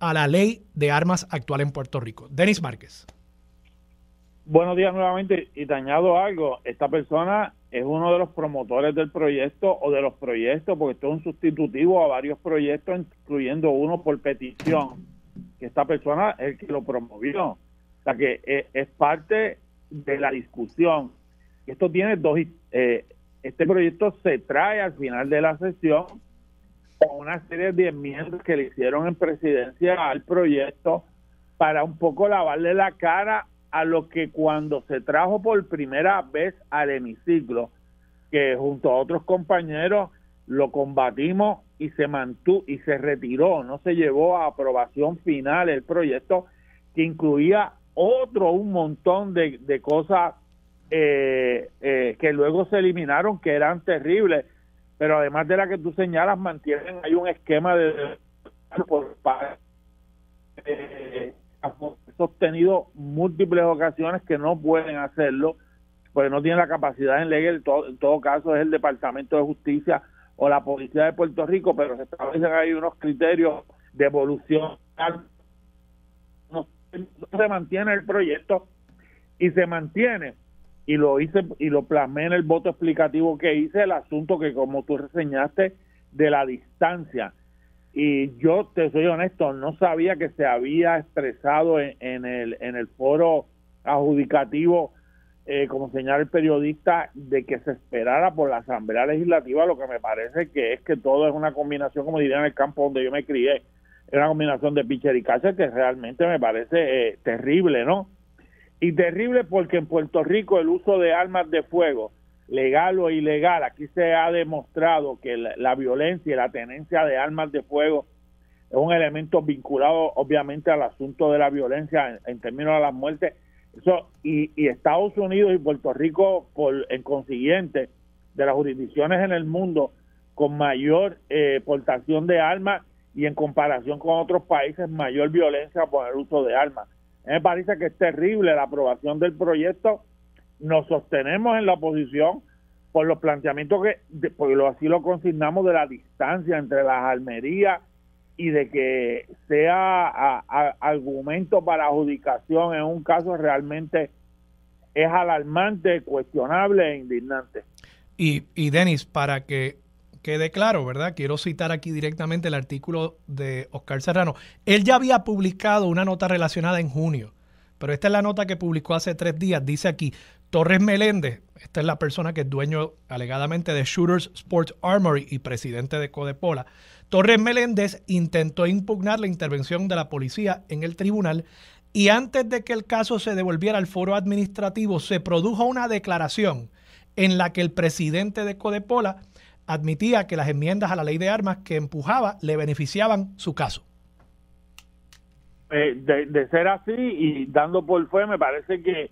a la ley de armas actual en Puerto Rico. Denis Márquez. Buenos días nuevamente y te añado algo, esta persona es uno de los promotores del proyecto o de los proyectos, porque esto es un sustitutivo a varios proyectos, incluyendo uno por petición, que esta persona es el que lo promovió, o sea que eh, es, parte de la discusión. Esto tiene dos, eh, este proyecto se trae al final de la sesión con una serie de enmiendas que le hicieron en presidencia al proyecto para un poco lavarle la cara a lo que cuando se trajo por primera vez al hemiciclo, que junto a otros compañeros lo combatimos y se mantuvo y se retiró, no se llevó a aprobación final el proyecto que incluía otro un montón de, cosas eh, eh, que luego se eliminaron que eran terribles pero además de la que tú señalas, mantienen, hay un esquema de por sostenido eh, múltiples ocasiones que no pueden hacerlo, porque no tienen la capacidad en ley, en todo, caso es el Departamento de Justicia o la Policía de Puerto Rico, pero se establecen ahí unos criterios de evolución. no se mantiene el proyecto y se mantiene y lo hice y lo plasmé en el voto explicativo que hice el asunto que como tú reseñaste de la distancia y yo te soy honesto no sabía que se había expresado en, el en el foro adjudicativo eh, como señala el periodista de que se esperara por la asamblea legislativa lo que me parece que es que todo es una combinación como diría en el campo donde yo me crié es una combinación de pitcher y catcher que realmente me parece eh, terrible no y terrible porque en Puerto Rico el uso de armas de fuego, legal o ilegal, aquí se ha demostrado que la, violencia y la tenencia de armas de fuego es un elemento vinculado obviamente al asunto de la violencia en, términos de las muertes. Eso, y, y, Estados Unidos y Puerto Rico, por en consiguiente, de las jurisdicciones en el mundo con mayor eh, portación de armas y en comparación con otros países mayor violencia por el uso de armas. Me parece que es terrible la aprobación del proyecto. Nos sostenemos en la oposición por los planteamientos que, por lo, así lo consignamos, de la distancia entre las almerías y de que sea argumento para adjudicación en un caso realmente es alarmante, cuestionable e indignante. Y, y Denis, para que quede claro, ¿verdad? Quiero citar aquí directamente el artículo de Oscar Serrano. Él ya había publicado una nota relacionada en junio, pero esta es la nota que publicó hace tres días. Dice aquí, Torres Meléndez, esta es la persona que es dueño alegadamente de Shooters Sports Armory y presidente de Codepola. Torres Meléndez intentó impugnar la intervención de la policía en el tribunal y antes de que el caso se devolviera al foro administrativo se produjo una declaración en la que el presidente de Codepola admitía que las enmiendas a la ley de armas que empujaba le beneficiaban su caso. Eh, de, ser así y dando por fe, me parece que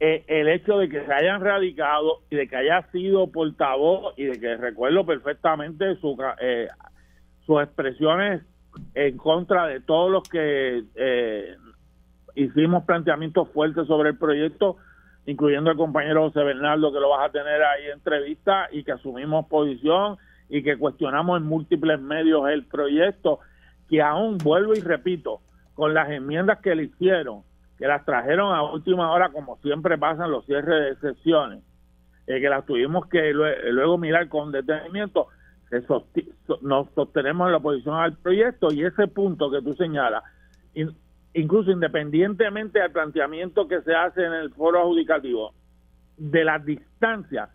eh, el hecho de que se hayan radicado y de que haya sido portavoz y de que recuerdo perfectamente su, eh, sus expresiones en contra de todos los que hicimos planteamientos fuertes sobre el proyecto, incluyendo al compañero José Bernardo, que lo vas a tener ahí entrevista y que asumimos posición y que cuestionamos en múltiples medios el proyecto, que aún vuelvo y repito, con las enmiendas que le hicieron, que las trajeron a última hora, como siempre pasan los cierres de sesiones, eh, que las tuvimos que luego, mirar con detenimiento, nos sostenemos en la oposición al proyecto y ese punto que tú señalas, incluso independientemente al planteamiento que se hace en el foro adjudicativo, de las distancias,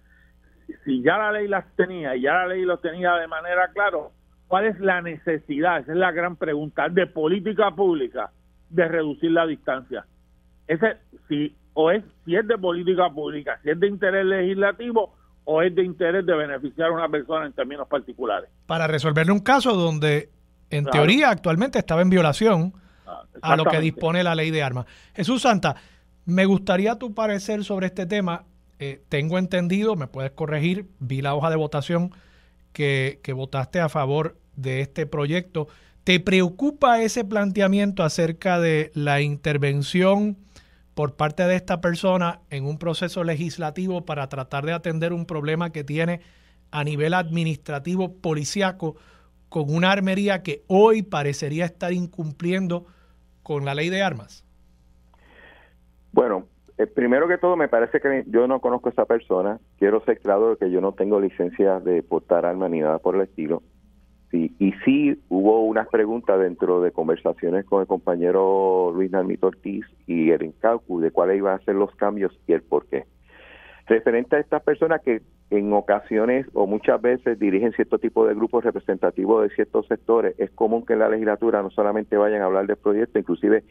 si ya la ley las tenía y ya la ley lo tenía de manera clara, ¿cuál es la necesidad? Esa es la gran pregunta de política pública de reducir la distancia. Ese si o es si es de política pública, si es de interés legislativo o es de interés de beneficiar a una persona en términos particulares. Para resolverle un caso donde en teoría actualmente estaba en violación Ah, a lo que dispone la ley de armas. Jesús Santa, me gustaría tu parecer sobre este tema. Eh, tengo entendido, me puedes corregir, vi la hoja de votación que, que votaste a favor de este proyecto. ¿Te preocupa ese planteamiento acerca de la intervención por parte de esta persona en un proceso legislativo para tratar de atender un problema que tiene a nivel administrativo policiaco con una armería que hoy parecería estar incumpliendo con la ley de armas? Bueno, eh, primero que todo, me parece que yo no conozco a esa persona. Quiero ser claro de que yo no tengo licencia de portar arma ni nada por el estilo. y sí hubo unas preguntas dentro de conversaciones con el compañero Luis Narmito Ortiz y el Incaucu de cuáles iban a ser los cambios y el por qué. Referente a estas personas que en ocasiones o muchas veces dirigen cierto tipo de grupos representativos de ciertos sectores. Es común que en la legislatura no solamente vayan a hablar de proyectos, inclusive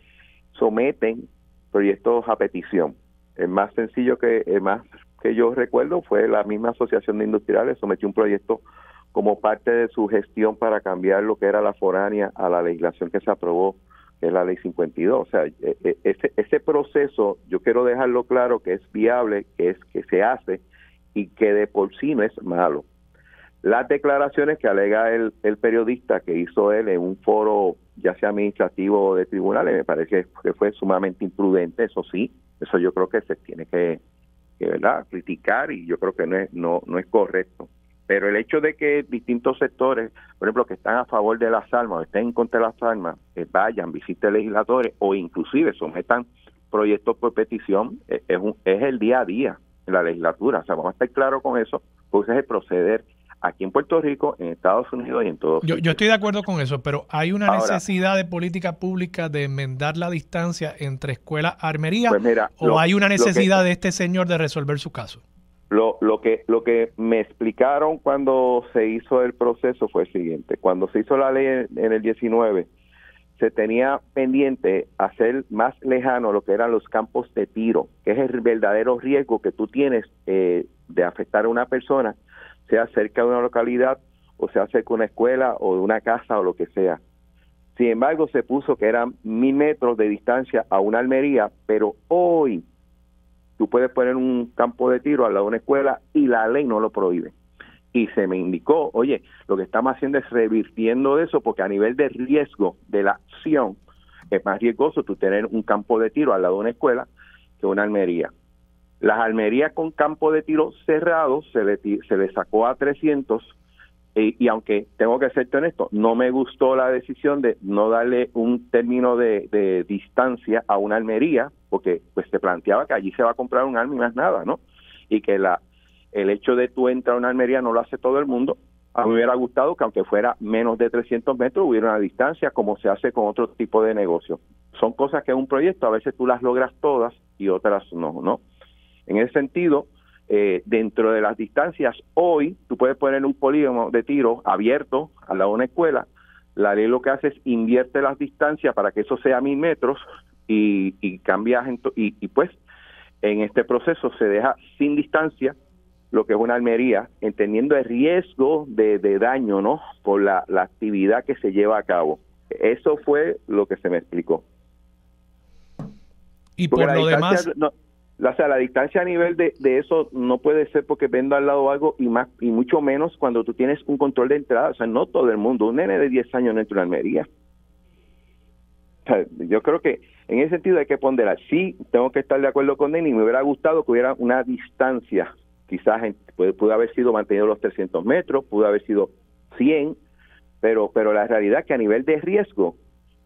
someten proyectos a petición. El más sencillo que más que yo recuerdo fue la misma Asociación de Industriales sometió un proyecto como parte de su gestión para cambiar lo que era la foránea a la legislación que se aprobó, que es la ley 52. O sea, e, e, ese, ese proceso yo quiero dejarlo claro que es viable, que es que se hace y que de por sí no es malo. Las declaraciones que alega el, periodista que hizo él en un foro, ya sea administrativo o de tribunales, me parece que fue sumamente imprudente, eso sí, eso yo creo que se tiene que, ¿verdad? criticar y yo creo que no es, no, no es correcto. Pero el hecho de que distintos sectores, por ejemplo, que están a favor de las armas o estén en contra de las armas, eh, vayan, visiten legisladores o inclusive sometan proyectos por petición, eh, es, es el día a día en la legislatura. O sea, vamos a estar claros con eso, pues es el proceder aquí en Puerto Rico, en Estados Unidos y en todo. Yo, estoy de acuerdo con eso, pero hay una necesidad de política pública de enmendar la distancia entre escuela armería pues o hay una necesidad de este señor de resolver su caso. Lo, lo que lo que me explicaron cuando se hizo el proceso fue el siguiente, cuando se hizo la ley en, en el 19 se tenía pendiente hacer más lejano lo que eran los campos de tiro, que es el verdadero riesgo que tú tienes eh, de afectar a una persona, sea cerca de una localidad o sea cerca de una escuela o de una casa o lo que sea. Sin embargo, se puso que eran mil metros de distancia a una almería, pero hoy tú puedes poner un campo de tiro al lado de una escuela y la ley no lo prohíbe y se me indicó, oye, lo que estamos haciendo es revirtiendo eso porque a nivel de riesgo de la acción es más riesgoso tú tener un campo de tiro al lado de una escuela que una almería. Las almerías con campo de tiro cerrado se le, se sacó a 300 y, aunque tengo que serte honesto, no me gustó la decisión de no darle un término de, distancia a una almería porque pues se planteaba que allí se va a comprar un arma y más nada, ¿no? Y que la el hecho de tú entrar a una almería no lo hace todo el mundo. A mí me hubiera gustado que aunque fuera menos de 300 metros hubiera una distancia como se hace con otro tipo de negocio. Son cosas que en un proyecto a veces tú las logras todas y otras no, ¿no? En ese sentido, eh, dentro de las distancias, hoy tú puedes poner un polígono de tiro abierto al lado de una escuela. La ley lo que hace es invierte las distancias para que eso sea mil metros y, y cambias, y pues en este proceso se deja sin distancia lo que es una almería, entendiendo el riesgo de, daño, ¿no? Por la, actividad que se lleva a cabo. Eso fue lo que se me explicó. Y por lo demás. o sea, la distancia a nivel de, eso no puede ser porque vendo al lado algo y más y mucho menos cuando tú tienes un control de entrada. O sea, no todo el mundo, un nene de 10 años no entra en almería. O sea, yo creo que en ese sentido hay que ponderar. Sí, tengo que estar de acuerdo con nene y me hubiera gustado que hubiera una distancia quizás pudo, pudo haber sido mantenido los 300 metros, pudo haber sido 100, pero, pero la realidad es que a nivel de riesgo,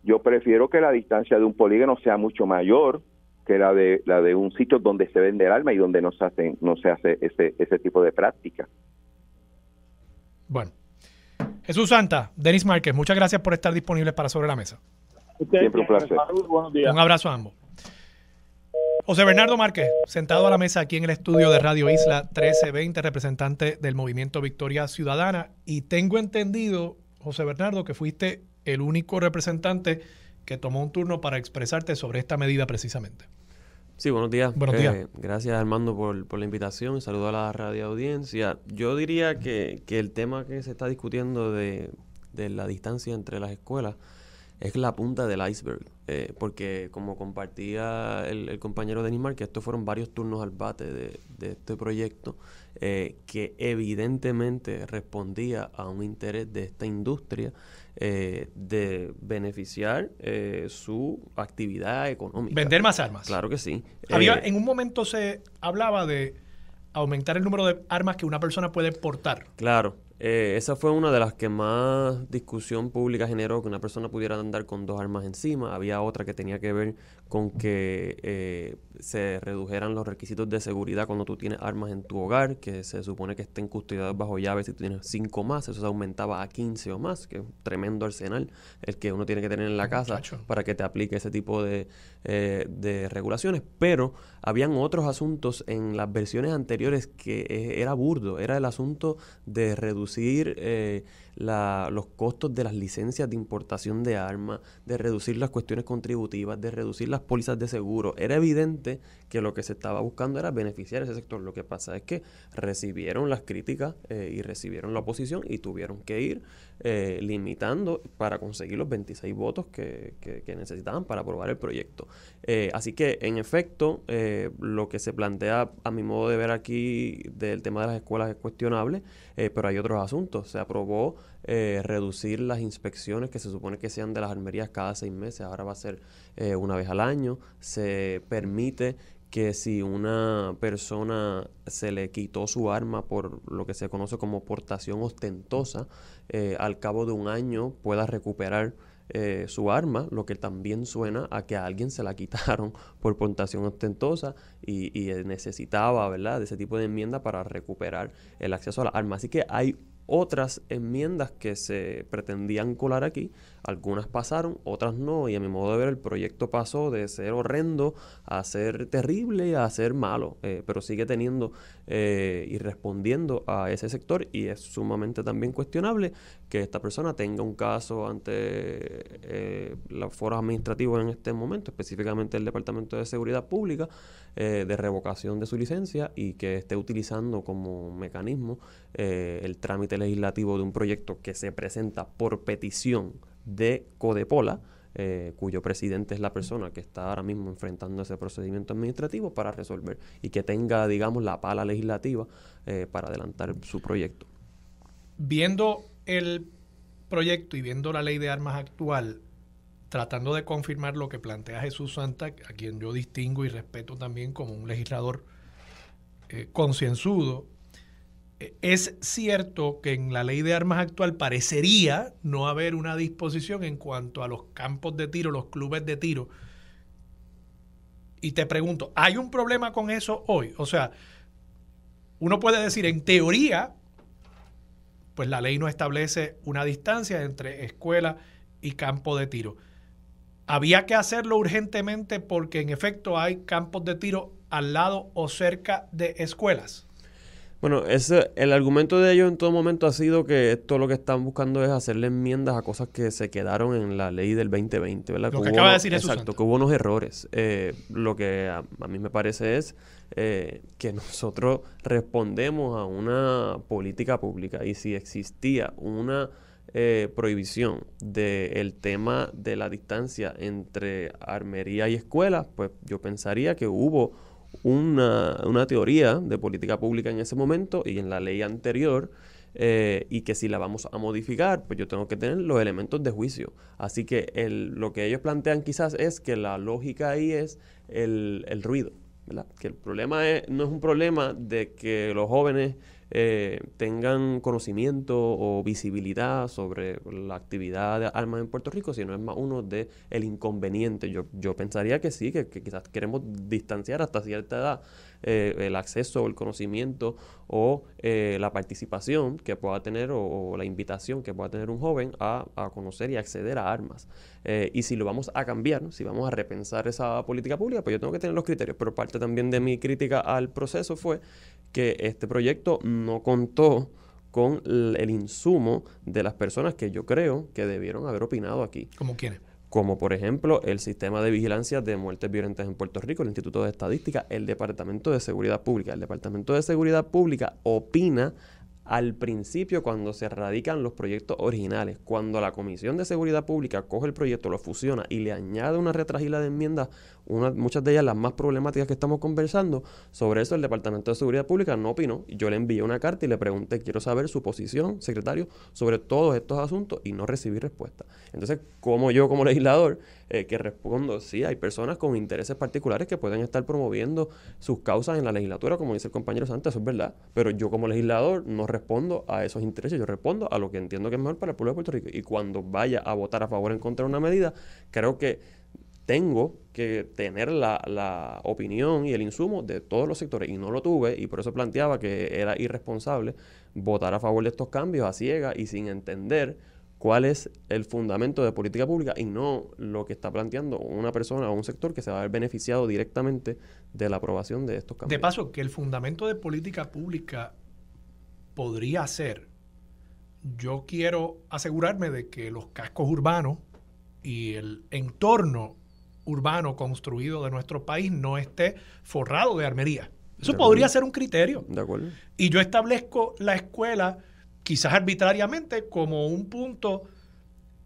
yo prefiero que la distancia de un polígono sea mucho mayor que la de la de un sitio donde se vende el alma y donde no se hacen, no se hace ese, ese tipo de práctica. Bueno. Jesús Santa, Denis Márquez, muchas gracias por estar disponible para Sobre la Mesa. Siempre un placer. Un abrazo a ambos. José Bernardo Márquez, sentado a la mesa aquí en el estudio de Radio Isla 1320, representante del movimiento Victoria Ciudadana. Y tengo entendido, José Bernardo, que fuiste el único representante que tomó un turno para expresarte sobre esta medida precisamente. Sí, buenos días. Buenos días. Eh, gracias Armando por, por la invitación. Saludo a la radio audiencia. Yo diría que, el tema que se está discutiendo de la distancia entre las escuelas es la punta del iceberg. Eh, porque como compartía el, compañero compañero Denis que estos fueron varios turnos al bate de, este proyecto, eh, que evidentemente respondía a un interés de esta industria eh, de beneficiar su actividad económica. Vender más armas. Claro que sí. Había, en un momento se hablaba de aumentar el número de armas que una persona puede portar. Claro. Eh, esa fue una de las que más discusión pública generó que una persona pudiera andar con dos armas encima. Había otra que tenía que ver con que eh, se redujeran los requisitos de seguridad cuando tú tienes armas en tu hogar, que se supone que estén custodiadas bajo llave si tú tienes cinco más, eso se aumentaba a 15 o más, que es un tremendo arsenal el que uno tiene que tener en la casa para que te aplique ese tipo eh, de, regulaciones. Pero habían otros asuntos en las versiones anteriores que eh, era burdo, era el asunto de reducir los costos de las licencias de importación de armas, de reducir las cuestiones contributivas, de reducir las pólizas de seguro. Era evidente que lo que se estaba buscando era beneficiar ese sector. Lo que pasa es que recibieron las críticas eh, y recibieron la oposición y tuvieron que ir eh, limitando para conseguir los 26 votos que, necesitaban para aprobar el proyecto. Eh, así que, en efecto, eh, lo que se plantea, a mi modo de ver aquí, del tema de las escuelas es cuestionable, pero hay otros asuntos. Se aprobó reducir las inspecciones que se supone que sean de las armerías cada seis meses, ahora va a ser una vez al año. Se permite que si una persona se le quitó su arma por lo que se conoce como portación ostentosa, eh, al cabo de un año pueda recuperar eh, su arma, lo que también suena a que a alguien se la [LAUGHS] quitaron por puntuación ostentosa y, eh, necesitaba, ¿verdad?, de ese tipo de enmienda para recuperar el acceso a la arma. Así que hay otras enmiendas que se pretendían colar aquí. Algunas pasaron, otras no, y a mi modo de ver el proyecto pasó de ser horrendo a ser terrible, a ser malo, eh, pero sigue teniendo eh, y respondiendo a ese sector y es sumamente también cuestionable que esta persona tenga un caso ante eh, los foros administrativos en este momento, específicamente el Departamento de Seguridad Pública, eh, de revocación de su licencia y que esté utilizando como mecanismo el trámite legislativo de un proyecto que se presenta por petición de Codepola, eh, cuyo presidente es la persona que está ahora mismo enfrentando ese procedimiento administrativo para resolver y que tenga, digamos, la pala legislativa eh, para adelantar su proyecto. Viendo el proyecto y viendo la ley de armas actual, tratando de confirmar lo que plantea Jesús Santa, a quien yo distingo y respeto también como un legislador eh, concienzudo, es cierto que en la ley de armas actual parecería no haber una disposición en cuanto a los campos de tiro, los clubes de tiro. Y te pregunto, ¿hay un problema con eso hoy? O sea, uno puede decir, en teoría, pues la ley no establece una distancia entre escuela y campo de tiro. Había que hacerlo urgentemente porque en efecto hay campos de tiro al lado o cerca de escuelas. Bueno, ese, el argumento de ellos en todo momento ha sido que esto lo que están buscando es hacerle enmiendas a cosas que se quedaron en la ley del 2020, ¿verdad? Lo que, acaba de decir Exacto, que hubo unos errores. Eh, lo que a, mí me parece es eh, que nosotros respondemos a una política pública y si existía una eh, prohibición del tema de la distancia entre armería y escuela, pues yo pensaría que hubo una, teoría de política pública en ese momento y en la ley anterior eh, y que si la vamos a modificar, pues yo tengo que tener los elementos de juicio. Así que lo que ellos plantean quizás es que la lógica ahí es el, ruido, Que el problema no es un problema de que los jóvenes eh, tengan conocimiento o visibilidad sobre la actividad de armas en Puerto Rico, no es más uno de el inconveniente. Yo, yo pensaría que sí, que, quizás queremos distanciar hasta cierta edad eh, el acceso, o el conocimiento o eh, la participación que pueda tener o, la invitación que pueda tener un joven a, conocer y acceder a armas. y si lo vamos a cambiar, si vamos a repensar esa política pública, pues yo tengo que tener los criterios. Pero parte también de mi crítica al proceso fue que este proyecto no contó con el insumo de las personas que yo creo que debieron haber opinado aquí. ¿Cómo quiénes? Como por ejemplo el sistema de vigilancia de muertes violentas en Puerto Rico, el Instituto de Estadística, el Departamento de Seguridad Pública. El Departamento de Seguridad Pública opina al principio cuando se radican los proyectos originales, cuando la Comisión de Seguridad Pública coge el proyecto, lo fusiona y le añade una retragila de enmiendas, muchas de ellas las más problemáticas que estamos conversando, sobre eso el Departamento de Seguridad Pública no opinó. Yo le envié una carta y le pregunté, quiero saber su posición, secretario, sobre todos estos asuntos y no recibí respuesta. Entonces, como yo como legislador, eh, que respondo, sí, hay personas con intereses particulares que pueden estar promoviendo sus causas en la legislatura, como dice el compañero Santos, eso es verdad, pero yo como legislador no respondo a esos intereses, yo respondo a lo que entiendo que es mejor para el pueblo de Puerto Rico y cuando vaya a votar a favor o en contra de una medida, creo que tengo que tener la, la, opinión y el insumo de todos los sectores y no lo tuve y por eso planteaba que era irresponsable votar a favor de estos cambios a ciega y sin entender cuál es el fundamento de política pública y no lo que está planteando una persona o un sector que se va a ver beneficiado directamente de la aprobación de estos cambios. De paso, que el fundamento de política pública podría ser, yo quiero asegurarme de que los cascos urbanos y el entorno urbano construido de nuestro país no esté forrado de armería. Eso podría ser un criterio. De acuerdo. Y yo establezco la escuela quizás arbitrariamente, como un punto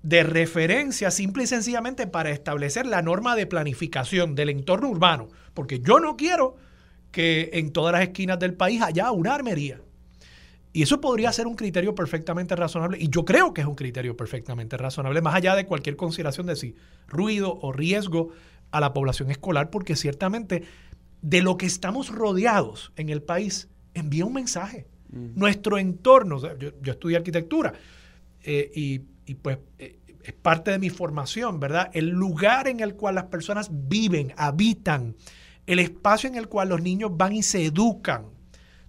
de referencia simple y sencillamente para establecer la norma de planificación del entorno urbano, porque yo no quiero que en todas las esquinas del país haya una armería. Y eso podría ser un criterio perfectamente razonable, y yo creo que es un criterio perfectamente razonable, más allá de cualquier consideración de si ruido o riesgo a la población escolar, porque ciertamente de lo que estamos rodeados en el país envía un mensaje. Nuestro entorno, yo, yo estudié arquitectura eh, y, pues eh, es parte de mi formación, ¿verdad? El lugar en el cual las personas viven, habitan, el espacio en el cual los niños van y se educan.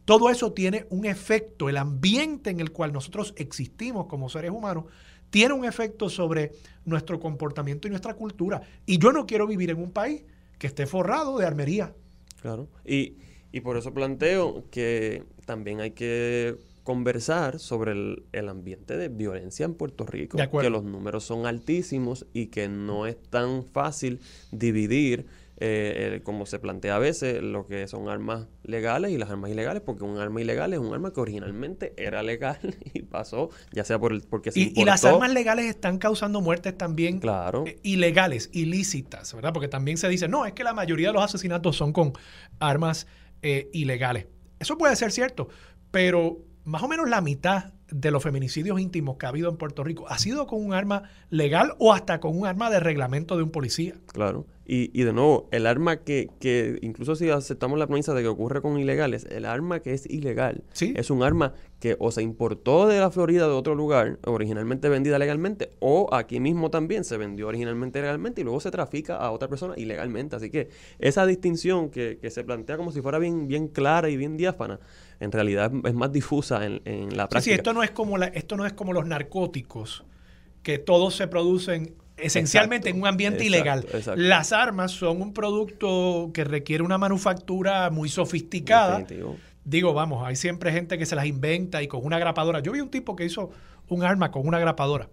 Todo eso tiene un efecto, el ambiente en el cual nosotros existimos como seres humanos tiene un efecto sobre nuestro comportamiento y nuestra cultura. Y yo no quiero vivir en un país que esté forrado de armería. Claro. Y y por eso planteo que también hay que conversar sobre el, ambiente de violencia en Puerto Rico, que los números son altísimos y que no es tan fácil dividir eh, como se plantea a veces, lo que son armas legales y las armas ilegales, porque un arma ilegal es un arma que originalmente era legal [LAUGHS] y pasó, ya sea por el, porque se y, y las armas legales están causando muertes también eh, ilegales, ilícitas, ¿verdad? Porque también se dice, no, es que la mayoría de los asesinatos son con armas eh, ilegales. Eso puede ser cierto, pero más o menos la mitad de los feminicidios íntimos que ha habido en Puerto Rico ha sido con un arma legal o hasta con un arma de reglamento de un policía. Claro. Y, y de nuevo, el arma que, que, incluso si aceptamos la premisa de que ocurre con ilegales, el arma que es ilegal es un arma que o se importó de la Florida de otro lugar, originalmente vendida legalmente, o aquí mismo también se vendió originalmente legalmente y luego se trafica a otra persona ilegalmente. Así que esa distinción que, se plantea como si fuera bien, bien clara y bien diáfana, en realidad es más difusa en, la práctica. Sí, esto no es como esto no es como los narcóticos, que todos se producen esencialmente en un ambiente ilegal. Las armas son un producto que requiere una manufactura muy sofisticada. Digo, vamos, hay siempre gente que se las inventa y con una grapadora. Yo vi un tipo que hizo un arma con una grapadora.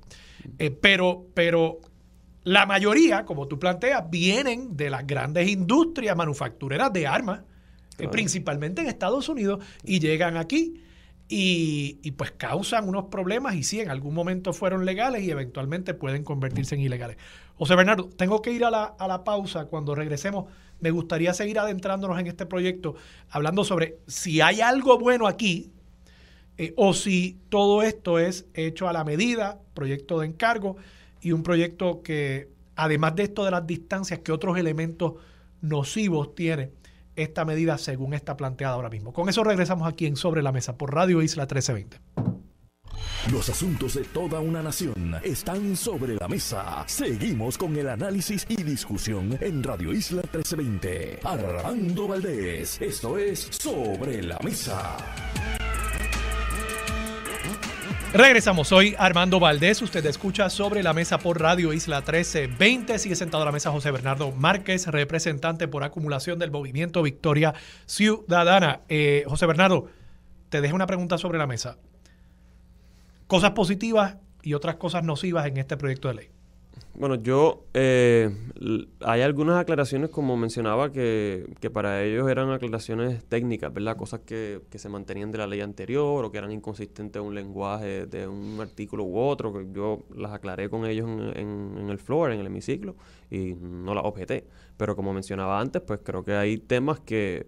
Eh, pero, pero la mayoría, como tú planteas, vienen de las grandes industrias manufactureras de armas principalmente en Estados Unidos, y llegan aquí. Y, pues causan unos problemas y sí, en algún momento fueron legales y eventualmente pueden convertirse en ilegales. José Bernardo, tengo que ir a la, pausa cuando regresemos. Me gustaría seguir adentrándonos en este proyecto, hablando sobre si hay algo bueno aquí eh, o si todo esto es hecho a la medida, proyecto de encargo y un proyecto que, además de esto de las distancias, que otros elementos nocivos tiene esta medida según está planteada ahora mismo. Con eso regresamos aquí en Sobre la Mesa por Radio Isla 1320. Los asuntos de toda una nación están sobre la mesa. Seguimos con el análisis y discusión en Radio Isla 1320. Armando Valdés, esto es Sobre la Mesa. Regresamos hoy, Armando Valdés. Usted escucha sobre la mesa por Radio Isla 1320. Sigue sentado a la mesa José Bernardo Márquez, representante por acumulación del movimiento Victoria Ciudadana. Eh, José Bernardo, te dejo una pregunta sobre la mesa. Cosas positivas y otras cosas nocivas en este proyecto de ley. Bueno, yo, eh, hay algunas aclaraciones, como mencionaba, que, que, para ellos eran aclaraciones técnicas, ¿verdad? Cosas que, que, se mantenían de la ley anterior o que eran inconsistentes de un lenguaje, de un artículo u otro, que yo las aclaré con ellos en, el floor, en el hemiciclo, y no las objeté. Pero como mencionaba antes, pues creo que hay temas que,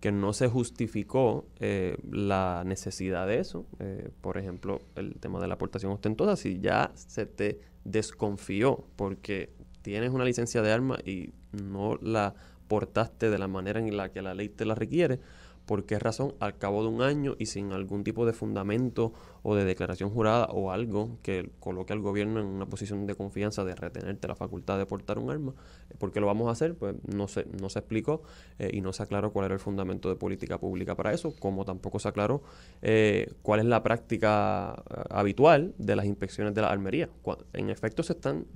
que no se justificó eh, la necesidad de eso. Eh, por ejemplo, el tema de la aportación ostentosa, si ya se te desconfió porque tienes una licencia de arma y no la portaste de la manera en la que la ley te la requiere, ¿Por qué razón al cabo de un año y sin algún tipo de fundamento o de declaración jurada o algo que coloque al gobierno en una posición de confianza de retenerte la facultad de portar un arma? ¿Por qué lo vamos a hacer? Pues no se, no se explicó eh, y no se aclaró cuál era el fundamento de política pública para eso, como tampoco se aclaró eh, cuál es la práctica eh, habitual de las inspecciones de la armería. En efecto, se están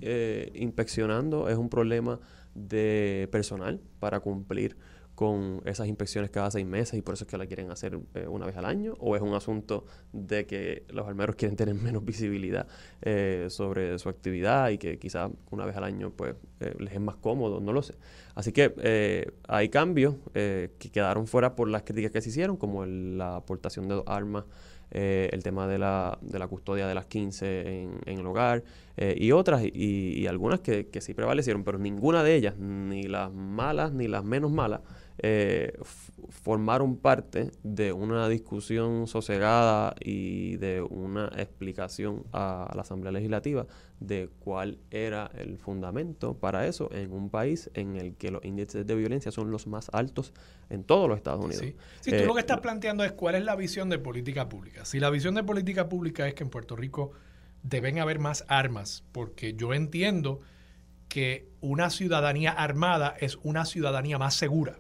inspeccionando, es un problema de personal para cumplir con esas inspecciones cada seis meses y por eso es que la quieren hacer eh, una vez al año? ¿O es un asunto de que los almeros [LAUGHS] quieren tener menos visibilidad eh, sobre su actividad y que quizás una vez al año pues eh, les es más cómodo? No lo sé. Así que hay cambios que quedaron fuera por las críticas que se hicieron, como la aportación de armas el tema de la, de la, custodia de las 15 en, el hogar y otras, y, algunas que, sí prevalecieron, pero ninguna de ellas, ni las malas ni las menos malas, eh, formaron parte de una discusión sosegada y de una explicación a, la Asamblea Legislativa de cuál era el fundamento para eso en un país en el que los índices de violencia son los más altos en todos los Estados Unidos. Si tú eh, lo que estás planteando es cuál es la visión de política pública. Si la visión de política pública es que en Puerto Rico deben haber más armas, porque yo entiendo que una ciudadanía armada es una ciudadanía más segura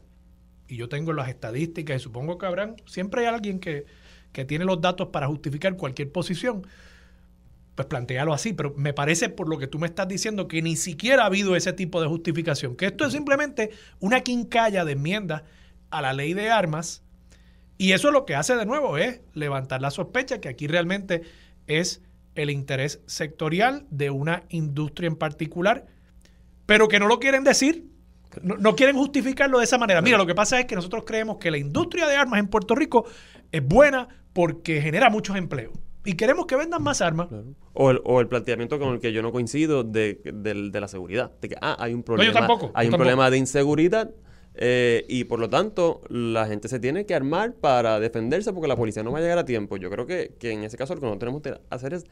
y yo tengo las estadísticas y supongo que habrán, siempre hay alguien que, tiene los datos para justificar cualquier posición, pues plantealo así, pero me parece por lo que tú me estás diciendo que ni siquiera ha habido ese tipo de justificación, que esto es simplemente una quincalla de enmienda a la ley de armas y eso lo que hace de nuevo es levantar la sospecha que aquí realmente es el interés sectorial de una industria en particular, pero que no lo quieren decir no, quieren justificarlo de esa manera. Mira, lo que pasa es que nosotros creemos que la industria de armas en Puerto Rico es buena porque genera muchos empleos. Y queremos que vendan más armas. O, el, planteamiento con el que yo no coincido de, la seguridad. De que, ah, hay un problema. Hay un problema de inseguridad. Eh, y por lo tanto, la gente se tiene que armar para defenderse porque la policía no va a llegar a tiempo. Yo creo que, que en ese caso lo que no tenemos que hacer es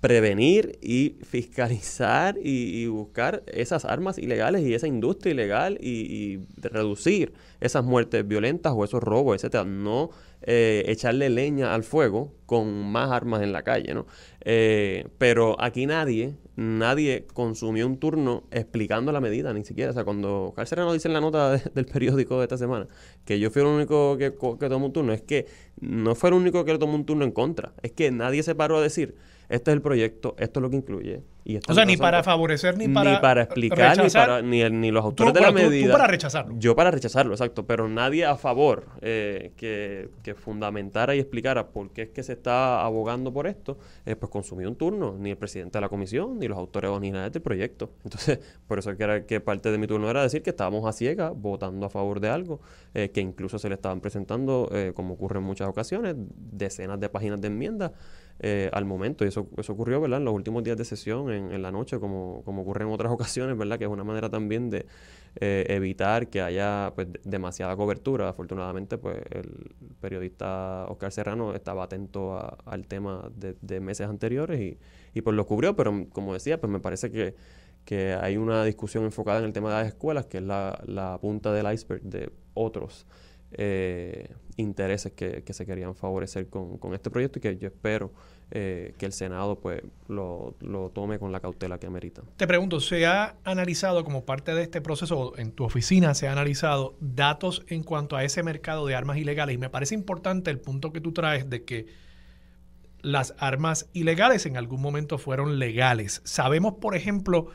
prevenir y fiscalizar y, buscar esas armas ilegales y esa industria ilegal y, reducir esas muertes violentas o esos robos, etcétera. No eh, echarle leña al fuego con más armas en la calle, ¿no? Eh, pero aquí nadie, nadie consumió un turno explicando la medida, ni siquiera. O sea, cuando nos dice en la nota del periódico de esta semana que yo fui el único que, que tomó un turno, es que no fue el único que tomó un turno en contra. Es que nadie se paró a decir este es el proyecto, esto es lo que incluye. Y esto o sea, ni para favorecer, ni para. explicar, ni, ni, los autores de la medida. para rechazarlo. Yo para rechazarlo, exacto. Pero nadie a favor eh, que, que, fundamentara y explicara por qué es que se está abogando por esto, eh, pues consumió un turno. Ni el presidente de la comisión, ni los autores ni nada de este proyecto. Entonces, [LAUGHS] por eso que, era, que parte de mi turno era decir que estábamos a ciegas votando a favor de algo eh, que incluso se le estaban presentando, eh, como ocurre en muchas ocasiones, decenas de páginas de enmiendas. Eh, al momento. Y eso, eso ocurrió, ¿verdad? En los últimos días de sesión, en, en la noche, como, como, ocurre en otras [LAUGHS] ocasiones, ¿verdad? Que es una manera también de eh, evitar que haya pues, demasiada cobertura. Afortunadamente, pues el periodista Oscar Serrano estaba atento al tema de, meses anteriores y, y pues lo cubrió. Pero como decía, pues me parece que hay una discusión enfocada en el tema de las escuelas, que es la, la punta del iceberg de otros eh, intereses que, se querían favorecer con, este proyecto y que yo espero eh, que el Senado pues lo, tome con la cautela que amerita. Te pregunto, ¿se ha analizado como parte de este proceso, en tu oficina se ha analizado datos en cuanto a ese mercado de armas ilegales? Y me parece importante el punto que tú traes de que las armas ilegales en algún momento fueron legales. Sabemos, por ejemplo,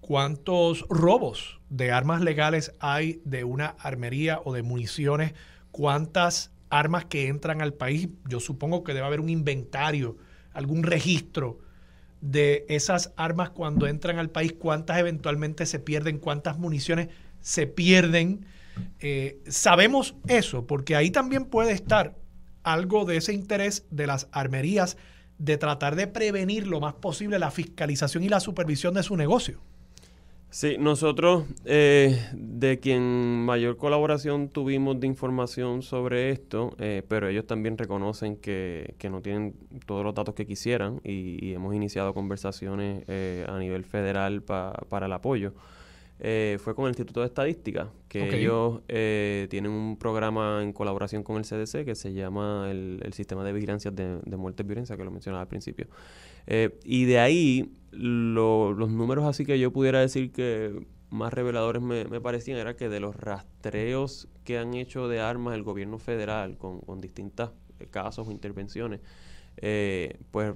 cuántos robos de armas legales hay de una armería o de municiones cuántas armas que entran al país. Yo supongo que debe haber un inventario, algún registro de esas armas cuando entran al país, cuántas eventualmente se pierden, cuántas municiones se pierden. Eh, sabemos eso, porque ahí también puede estar algo de ese interés de las armerías de tratar de prevenir lo más posible la fiscalización y la supervisión de su negocio. Sí, nosotros eh, de quien mayor colaboración tuvimos de información sobre esto, eh, pero ellos también reconocen que, no tienen todos los datos que quisieran y, hemos iniciado conversaciones eh, a nivel federal para el apoyo. fue con el Instituto de Estadística, que ellos tienen un programa en colaboración con el CDC que se llama el, Sistema de Vigilancia de, de y Violencia, que lo mencionaba al principio. Eh, y de ahí, los números así que yo pudiera decir que más reveladores me, parecían era que de los rastreos que han hecho de armas el gobierno federal con, distintos eh, casos o intervenciones, eh, pues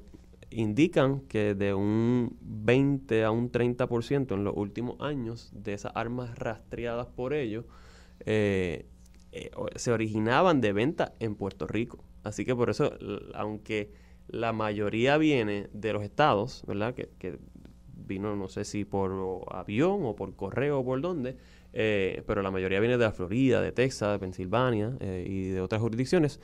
indican que de un 20 a un 30% en los últimos años de esas armas rastreadas por ellos se originaban de venta en Puerto Rico. Así que por eso, aunque la mayoría viene de los estados, ¿verdad? Que, vino, no sé si por avión o por correo o por dónde, eh, pero la mayoría viene de la Florida, de Texas, de Pensilvania eh, y de otras jurisdicciones.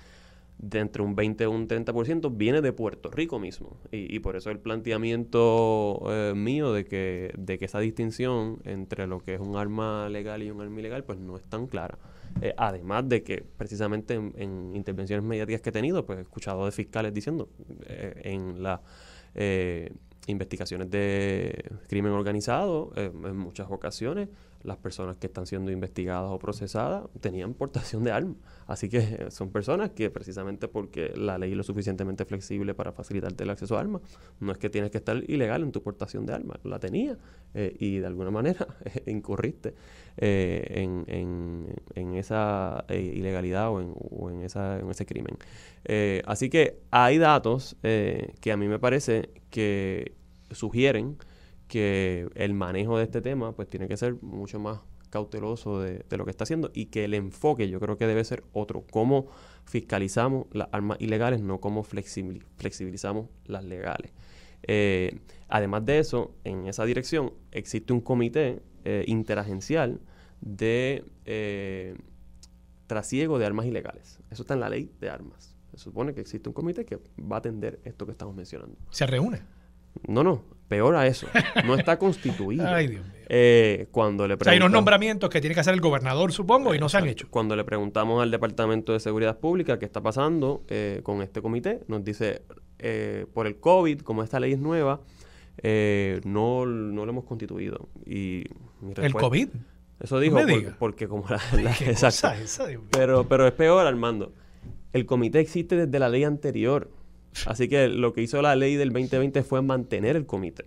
De entre un 20 y un 30% viene de Puerto Rico mismo. Y, por eso el planteamiento eh, mío de que, de que esa distinción entre lo que es un arma legal y un arma ilegal, pues no es tan clara. Eh, además de que precisamente en, intervenciones mediáticas que he tenido, pues he escuchado de fiscales diciendo eh, en las eh, investigaciones de crimen organizado, en muchas ocasiones, las personas que están siendo investigadas o procesadas tenían portación de armas. Así que [LAUGHS] son personas que precisamente porque la ley es lo suficientemente flexible para facilitarte el acceso a armas, no es que tienes que estar ilegal en tu portación de armas, la tenía eh, y de alguna manera [LAUGHS] incurriste eh, en, esa eh, ilegalidad o en, en ese crimen. así que hay datos que a mí me parece que sugieren que el manejo de este tema pues tiene que ser mucho más cauteloso de, lo que está haciendo y que el enfoque yo creo que debe ser otro, cómo fiscalizamos las armas ilegales, no cómo flexibilizamos las legales. Eh, además de eso, en esa dirección existe un comité eh, interagencial de eh, trasiego de armas ilegales. Eso está en la ley de armas. Se supone que existe un comité que va a atender esto que estamos mencionando. ¿Se reúne? No, no. Peor a eso, no está constituido. [LAUGHS] Ay, Dios mío. Eh, cuando le o hay unos nombramientos que tiene que hacer el gobernador, supongo, y no se han hecho. Cuando le preguntamos al Departamento de Seguridad Pública qué está pasando eh, con este comité, nos dice, eh, por el COVID, como esta ley es nueva, no, no lo hemos constituido. Y ¿El COVID? Eso dijo, porque como la... [LAUGHS] pero, pero es peor, Armando. El comité existe desde la ley anterior. Así que lo que hizo la ley del 2020 fue mantener el comité.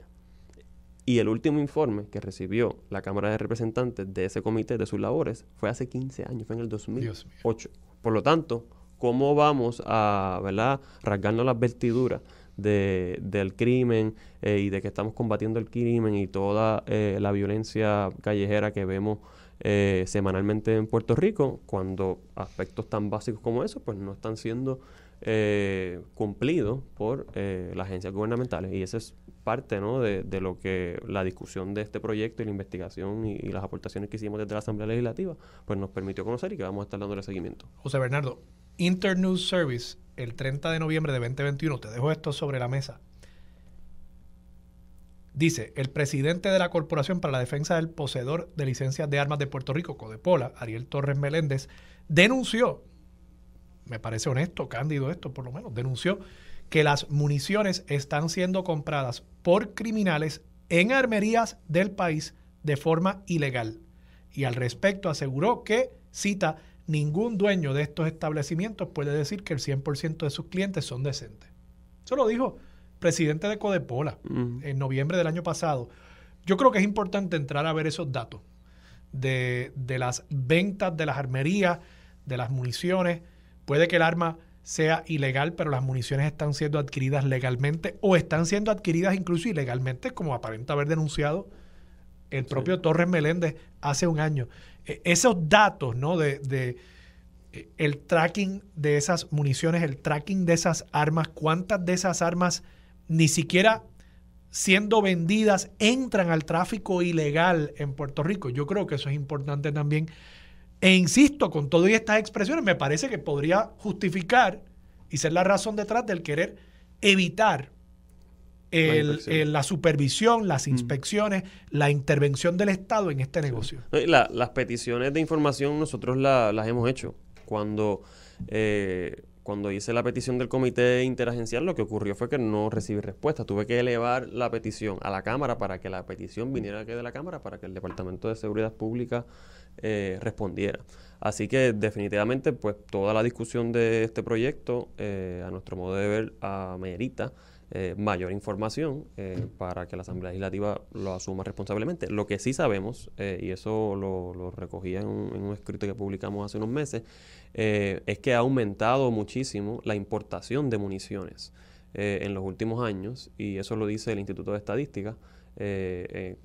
Y el último informe que recibió la Cámara de Representantes de ese comité de sus labores fue hace 15 años, fue en el 2008. Por lo tanto, ¿cómo vamos a ¿verdad? rasgarnos las vertiduras de, del crimen eh, y de que estamos combatiendo el crimen y toda eh, la violencia callejera que vemos eh, semanalmente en Puerto Rico cuando aspectos tan básicos como eso pues no están siendo eh, cumplido por eh, las agencias gubernamentales. Y esa es parte de, lo que la discusión de este proyecto y la investigación y, las aportaciones que hicimos desde la Asamblea Legislativa pues nos permitió conocer y que vamos a estar dándole seguimiento. José Bernardo, Internews Service, el 30 de noviembre de 2021, te dejo esto sobre la mesa. Dice, el presidente de la Corporación para la Defensa del Poseedor de Licencias de Armas de Puerto Rico, Codepola, Ariel Torres Meléndez, denunció me parece honesto, cándido esto por lo menos, denunció que las municiones están siendo compradas por criminales en armerías del país de forma ilegal. Y al respecto aseguró que, cita, ningún dueño de estos establecimientos puede decir que el 100% de sus clientes son decentes. Eso lo dijo el presidente de Codepola en noviembre del año pasado. Yo creo que es importante entrar a ver esos datos de, de las ventas de las armerías, de las municiones, Puede que el arma sea ilegal, pero las municiones están siendo adquiridas legalmente o están siendo adquiridas incluso ilegalmente, como aparenta haber denunciado el propio Torres Meléndez hace un año. E-, esos datos, ¿no? De, e, el tracking de esas municiones, el tracking de esas armas, cuántas de esas armas ni siquiera siendo vendidas entran al tráfico ilegal en Puerto Rico. Yo creo que eso es importante también e insisto, con todo y estas expresiones, me parece que podría justificar y ser la razón detrás del querer evitar la, supervisión, las mm. inspecciones, la intervención del Estado en este negocio. las peticiones de información nosotros las hemos hecho. Cuando eh, cuando hice la petición del comité interagencial, lo que ocurrió fue que no recibí respuesta. Tuve que elevar la petición a la Cámara para que la petición viniera aquí de la Cámara, para que el Departamento de Seguridad Pública eh, respondiera. Así que definitivamente, pues toda la discusión de este proyecto, eh, a nuestro modo de ver, amerita eh, mayor información eh, para que la Asamblea Legislativa lo asuma responsablemente. Lo que sí sabemos, eh, y eso lo, recogía en un, escrito que publicamos hace unos meses, es que ha aumentado muchísimo la importación de municiones en los últimos años, y eso lo dice el Instituto de Estadística,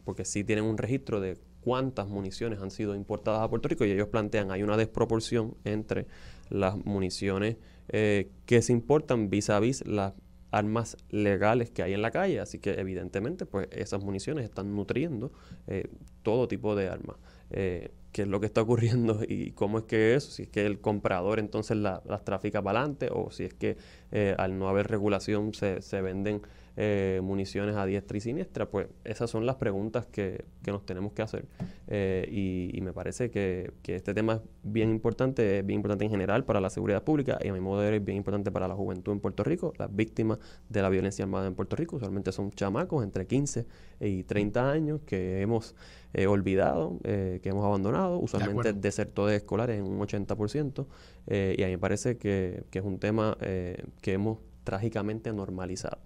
porque sí tienen un registro de cuántas municiones han sido importadas a Puerto Rico y ellos plantean hay una desproporción entre las municiones que se importan vis a vis las armas legales que hay en la calle, así que evidentemente pues esas municiones están nutriendo eh, todo tipo de armas. Eh, qué es lo que está ocurriendo [LAUGHS] y cómo es que eso, si es que el comprador entonces las trafica para adelante o si es que eh, al no haber regulación se, se venden eh, municiones a diestra y siniestra, pues esas son las preguntas que, que nos tenemos que hacer. Eh, y, me parece que, que, este tema es bien importante, es bien importante en general para la seguridad pública y a mi modo de ver es bien importante para la juventud en Puerto Rico. Las víctimas de la violencia armada en Puerto Rico usualmente son chamacos entre 15 y 30 años que hemos eh, olvidado, eh, que hemos abandonado, usualmente de deserto de escolares en un 80%, eh, y a mí me parece que, es un tema que hemos trágicamente normalizado.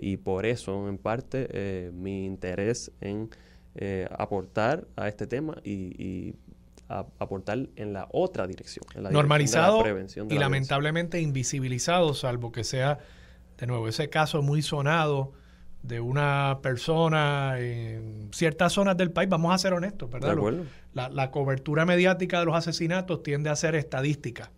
y por eso, en parte, mi interés en aportar a este tema y, aportar en la otra dirección, en la normalizado prevención y lamentablemente invisibilizado, salvo que sea, de nuevo, ese caso muy sonado de una persona en ciertas zonas del país, vamos a ser honestos, ¿verdad? La, cobertura mediática de los asesinatos tiende a ser estadística.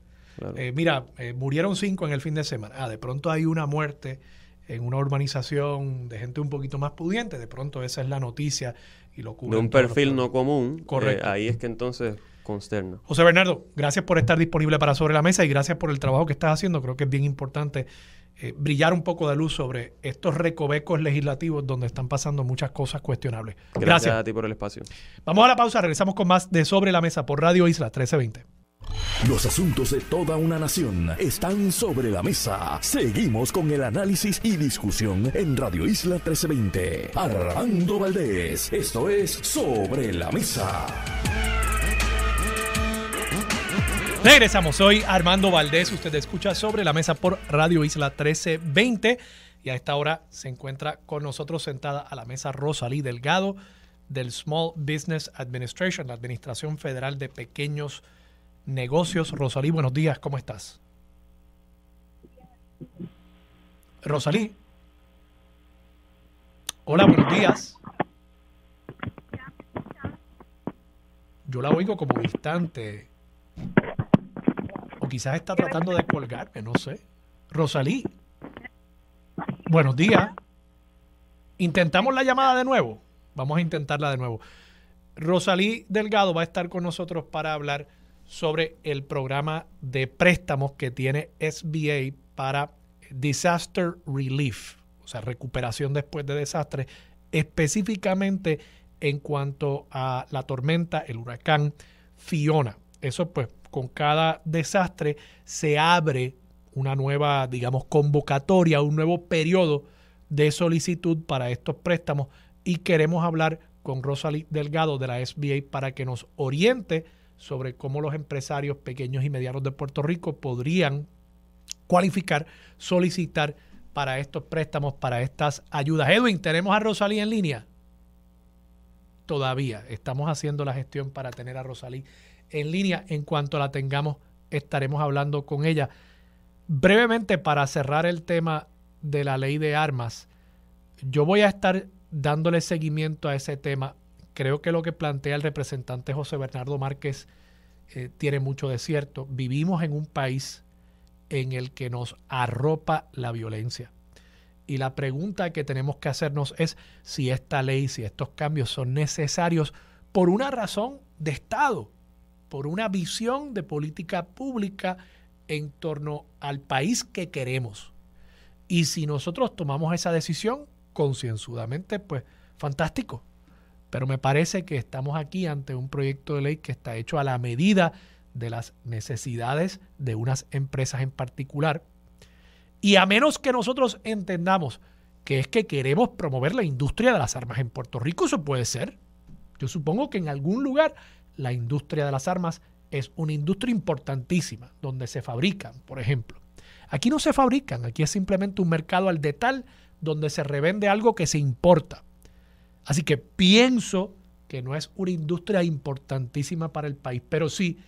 Eh, mira, eh, murieron cinco en el fin de semana. Ah, de pronto hay una muerte en una urbanización de gente un poquito más pudiente. De pronto esa es la noticia y lo cubre. De un perfil no común. Eh, Correcto. ahí es que entonces consterna. José Bernardo, gracias por estar disponible para Sobre la Mesa y gracias por el trabajo que estás haciendo. Creo que es bien importante eh, brillar un poco de luz sobre estos recovecos legislativos donde están pasando muchas cosas cuestionables. Gracias, Gracias a ti por el espacio. Vamos a la pausa, regresamos con más de Sobre la Mesa por Radio Isla 1320. Los asuntos de toda una nación están sobre la mesa. Seguimos con el análisis y discusión en Radio Isla 1320. Armando Valdés, esto es Sobre la Mesa. Regresamos hoy, Armando Valdés. Usted escucha sobre la mesa por Radio Isla 1320. Y a esta hora se encuentra con nosotros sentada a la mesa Rosalí Delgado del Small Business Administration, la Administración Federal de Pequeños Negocios. Rosalí, buenos días, ¿cómo estás? Rosalí. Hola, buenos días. Yo la oigo como distante quizás está tratando de colgarme, no sé. Rosalí. Buenos días. Intentamos la llamada de nuevo. Vamos a intentarla de nuevo. Rosalí Delgado va a estar con nosotros para hablar sobre el programa de préstamos que tiene SBA para Disaster Relief, o sea, recuperación después de desastres, específicamente en cuanto a la tormenta, el huracán Fiona. Eso pues con cada desastre se abre una nueva, digamos, convocatoria, un nuevo periodo de solicitud para estos préstamos y queremos hablar con Rosalí Delgado de la SBA para que nos oriente sobre cómo los empresarios pequeños y medianos de Puerto Rico podrían cualificar, solicitar para estos préstamos, para estas ayudas. Edwin, ¿tenemos a Rosalí en línea? Todavía estamos haciendo la gestión para tener a Rosalí en línea. En cuanto la tengamos, estaremos hablando con ella. Brevemente, para cerrar el tema de la ley de armas, yo voy a estar dándole seguimiento a ese tema. Creo que lo que plantea el representante José Bernardo Márquez eh, tiene mucho de cierto. Vivimos en un país en el que nos arropa la violencia. Y la pregunta que tenemos que hacernos es si esta ley, si estos cambios son necesarios por una razón de Estado por una visión de política pública en torno al país que queremos. Y si nosotros tomamos esa decisión concienzudamente, pues fantástico. Pero me parece que estamos aquí ante un proyecto de ley que está hecho a la medida de las necesidades de unas empresas en particular. Y a menos que nosotros entendamos que es que queremos promover la industria de las armas en Puerto Rico, eso puede ser. Yo supongo que en algún lugar la industria de las armas es una industria importantísima, donde se fabrican, por ejemplo. Aquí no se fabrican, aquí es simplemente un mercado al detal donde se revende algo que se importa. Así que pienso que no es una industria importantísima para el país, pero sí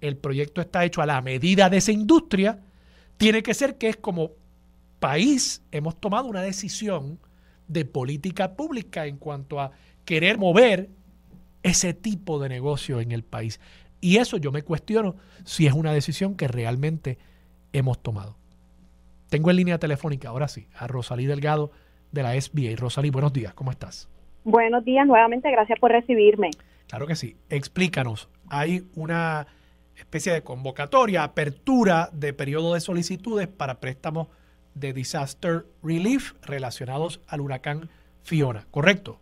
el proyecto está hecho a la medida de esa industria, tiene que ser que es como país hemos tomado una decisión de política pública en cuanto a querer mover ese tipo de negocio en el país. Y eso yo me cuestiono si es una decisión que realmente hemos tomado. Tengo en línea telefónica, ahora sí, a Rosalí Delgado de la SBA. Rosalí, buenos días, ¿cómo estás? Buenos días, nuevamente, gracias por recibirme. Claro que sí. Explícanos, hay una especie de convocatoria, apertura de periodo de solicitudes para préstamos de disaster relief relacionados al huracán Fiona, ¿correcto?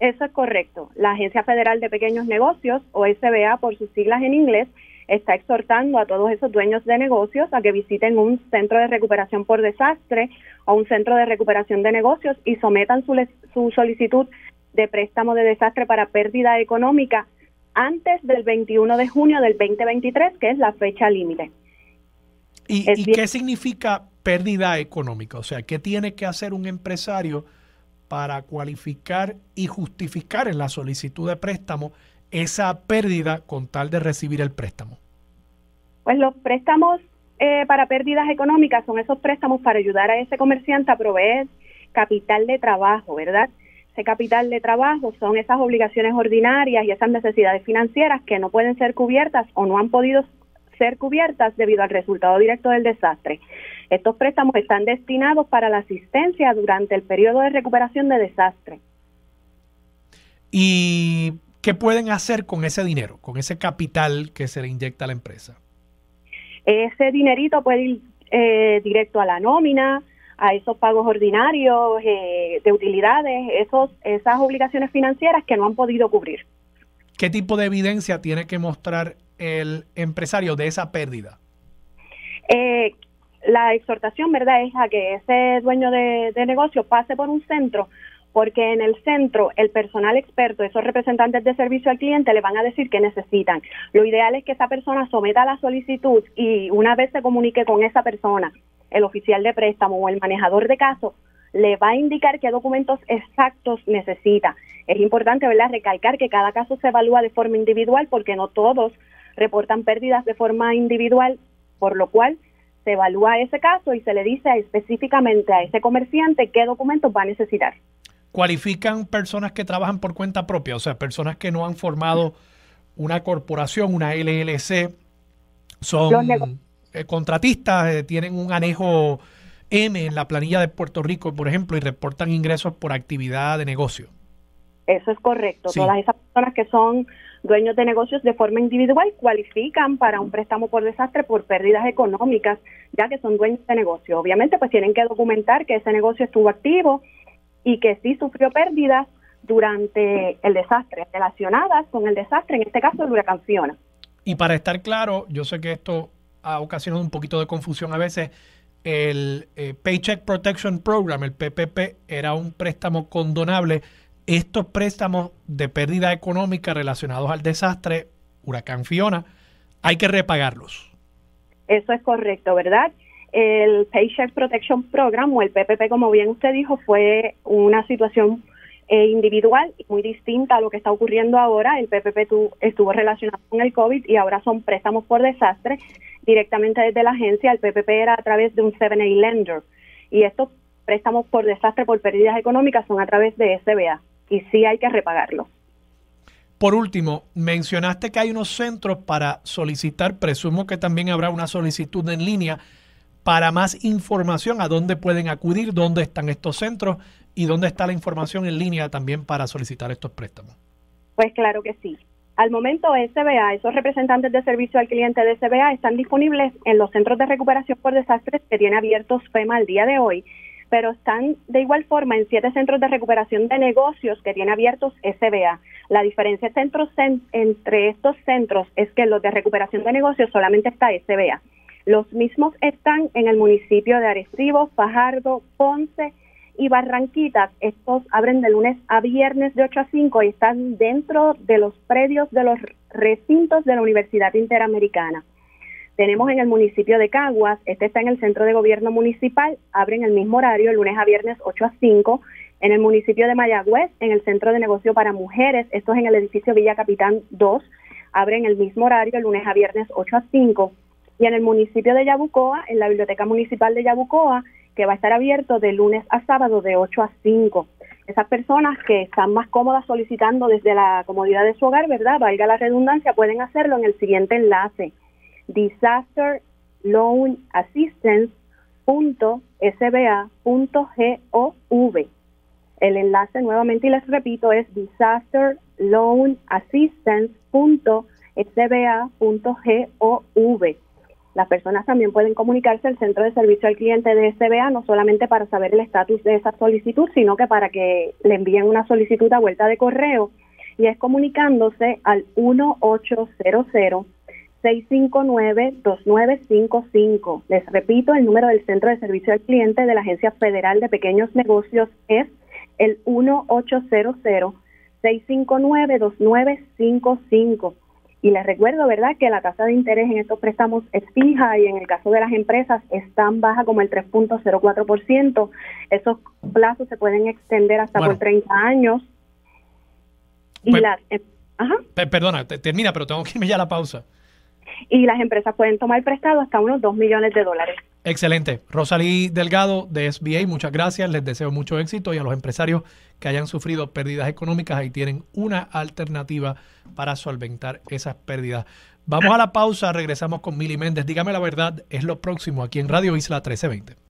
Eso es correcto. La Agencia Federal de Pequeños Negocios, o SBA por sus siglas en inglés, está exhortando a todos esos dueños de negocios a que visiten un centro de recuperación por desastre o un centro de recuperación de negocios y sometan su, solicitud de préstamo de desastre para pérdida económica antes del 21 de junio del 2023, que es la fecha límite. ¿Y, qué significa pérdida económica? O sea, ¿qué tiene que hacer un empresario? para cualificar y justificar en la solicitud de préstamo esa pérdida con tal de recibir el préstamo? Pues los préstamos eh, para pérdidas económicas son esos préstamos para ayudar a ese comerciante a proveer capital de trabajo, ¿verdad? Ese capital de trabajo son esas obligaciones ordinarias y esas necesidades financieras que no pueden ser cubiertas o no han podido ser cubiertas debido al resultado directo del desastre. Estos préstamos están destinados para la asistencia durante el periodo de recuperación de desastre. ¿Y qué pueden hacer con ese dinero, con ese capital que se le inyecta a la empresa? Ese dinerito puede ir eh, directo a la nómina, a esos pagos ordinarios eh, de utilidades, esos, esas obligaciones financieras que no han podido cubrir. ¿Qué tipo de evidencia tiene que mostrar el empresario de esa pérdida? Eh, la exhortación, ¿verdad?, es a que ese dueño de, negocio pase por un centro porque en el centro el personal experto, esos representantes de servicio al cliente, le van a decir qué necesitan. Lo ideal es que esa persona someta la solicitud y una vez se comunique con esa persona, el oficial de préstamo o el manejador de caso, le va a indicar qué documentos exactos necesita. Es importante, ¿verdad?, recalcar que cada caso se evalúa de forma individual porque no todos reportan pérdidas de forma individual, por lo cual se evalúa ese caso y se le dice específicamente a ese comerciante qué documentos va a necesitar. ¿Cualifican personas que trabajan por cuenta propia? O sea, personas que no han formado una corporación, una LLC, son eh, contratistas, eh, tienen un anejo M en la planilla de Puerto Rico, por ejemplo, y reportan ingresos por actividad de negocio. Eso es correcto. Todas esas personas que son dueños de negocios de forma individual cualifican para un préstamo por desastre por pérdidas económicas, ya que son dueños de negocio. Obviamente, pues tienen que documentar que ese negocio estuvo activo y que sí sufrió pérdidas durante el desastre, relacionadas con el desastre, en este caso el huracán Fiona. Y para estar claro, yo sé que esto ha ocasionado un poquito de confusión a veces, el eh, Paycheck Protection Program, el PPP, era un préstamo condonable estos préstamos de pérdida económica relacionados al desastre, huracán Fiona, hay que repagarlos. Eso es correcto, ¿verdad? El Paycheck Protection Program o el PPP, como bien usted dijo, fue una situación eh, individual y muy distinta a lo que está ocurriendo ahora. El PPP estuvo relacionado con el COVID y ahora son préstamos por desastre directamente desde la agencia. El PPP era a través de un 7A lender y estos préstamos por desastre por pérdidas económicas son a través de SBA y sí hay que repagarlo. Por último, mencionaste que hay unos centros para solicitar, presumo que también habrá una solicitud en línea. Para más información, ¿a dónde pueden acudir? ¿Dónde están estos centros? ¿Y dónde está la información en línea también para solicitar estos préstamos? Pues claro que sí. Al momento, SBA, esos representantes de servicio al cliente de SBA están disponibles en los centros de recuperación por desastres que tiene abiertos FEMA al día de hoy pero están de igual forma en siete centros de recuperación de negocios que tiene abiertos SBA. La diferencia entre estos centros es que los de recuperación de negocios solamente está SBA. Los mismos están en el municipio de Arecibo, Fajardo, Ponce y Barranquitas. Estos abren de lunes a viernes de 8 a 5 y están dentro de los predios de los recintos de la Universidad Interamericana. Tenemos en el municipio de Caguas, este está en el centro de gobierno municipal, abren el mismo horario, lunes a viernes 8 a 5. En el municipio de Mayagüez, en el centro de negocio para mujeres, esto es en el edificio Villa Capitán 2, abren el mismo horario, lunes a viernes 8 a 5. Y en el municipio de Yabucoa, en la biblioteca municipal de Yabucoa, que va a estar abierto de lunes a sábado de 8 a 5 esas personas que están más cómodas solicitando desde la comodidad de su hogar, ¿verdad? Valga la redundancia, pueden hacerlo en el siguiente enlace disasterloanassistance.sba.gov El enlace nuevamente y les repito es disasterloanassistance.sba.gov. Las personas también pueden comunicarse al Centro de Servicio al Cliente de SBA, no solamente para saber el estatus de esa solicitud, sino que para que le envíen una solicitud a vuelta de correo. Y es comunicándose al 1800 659-2955. Les repito, el número del Centro de Servicio al Cliente de la Agencia Federal de Pequeños Negocios es el 1800-659-2955. Y les recuerdo, ¿verdad?, que la tasa de interés en estos préstamos es fija y en el caso de las empresas es tan baja como el 3.04%. Esos plazos se pueden extender hasta por 30 años. Y eh, Perdona, termina, pero tengo que irme ya a la pausa y las empresas pueden tomar prestado hasta unos 2 millones de dólares. Excelente. Rosalí Delgado de SBA, muchas gracias. Les deseo mucho éxito y a los empresarios que hayan sufrido pérdidas económicas, ahí tienen una alternativa para solventar esas pérdidas. Vamos a la pausa, regresamos con Mili Méndez. Dígame la verdad, es lo próximo aquí en Radio Isla 1320.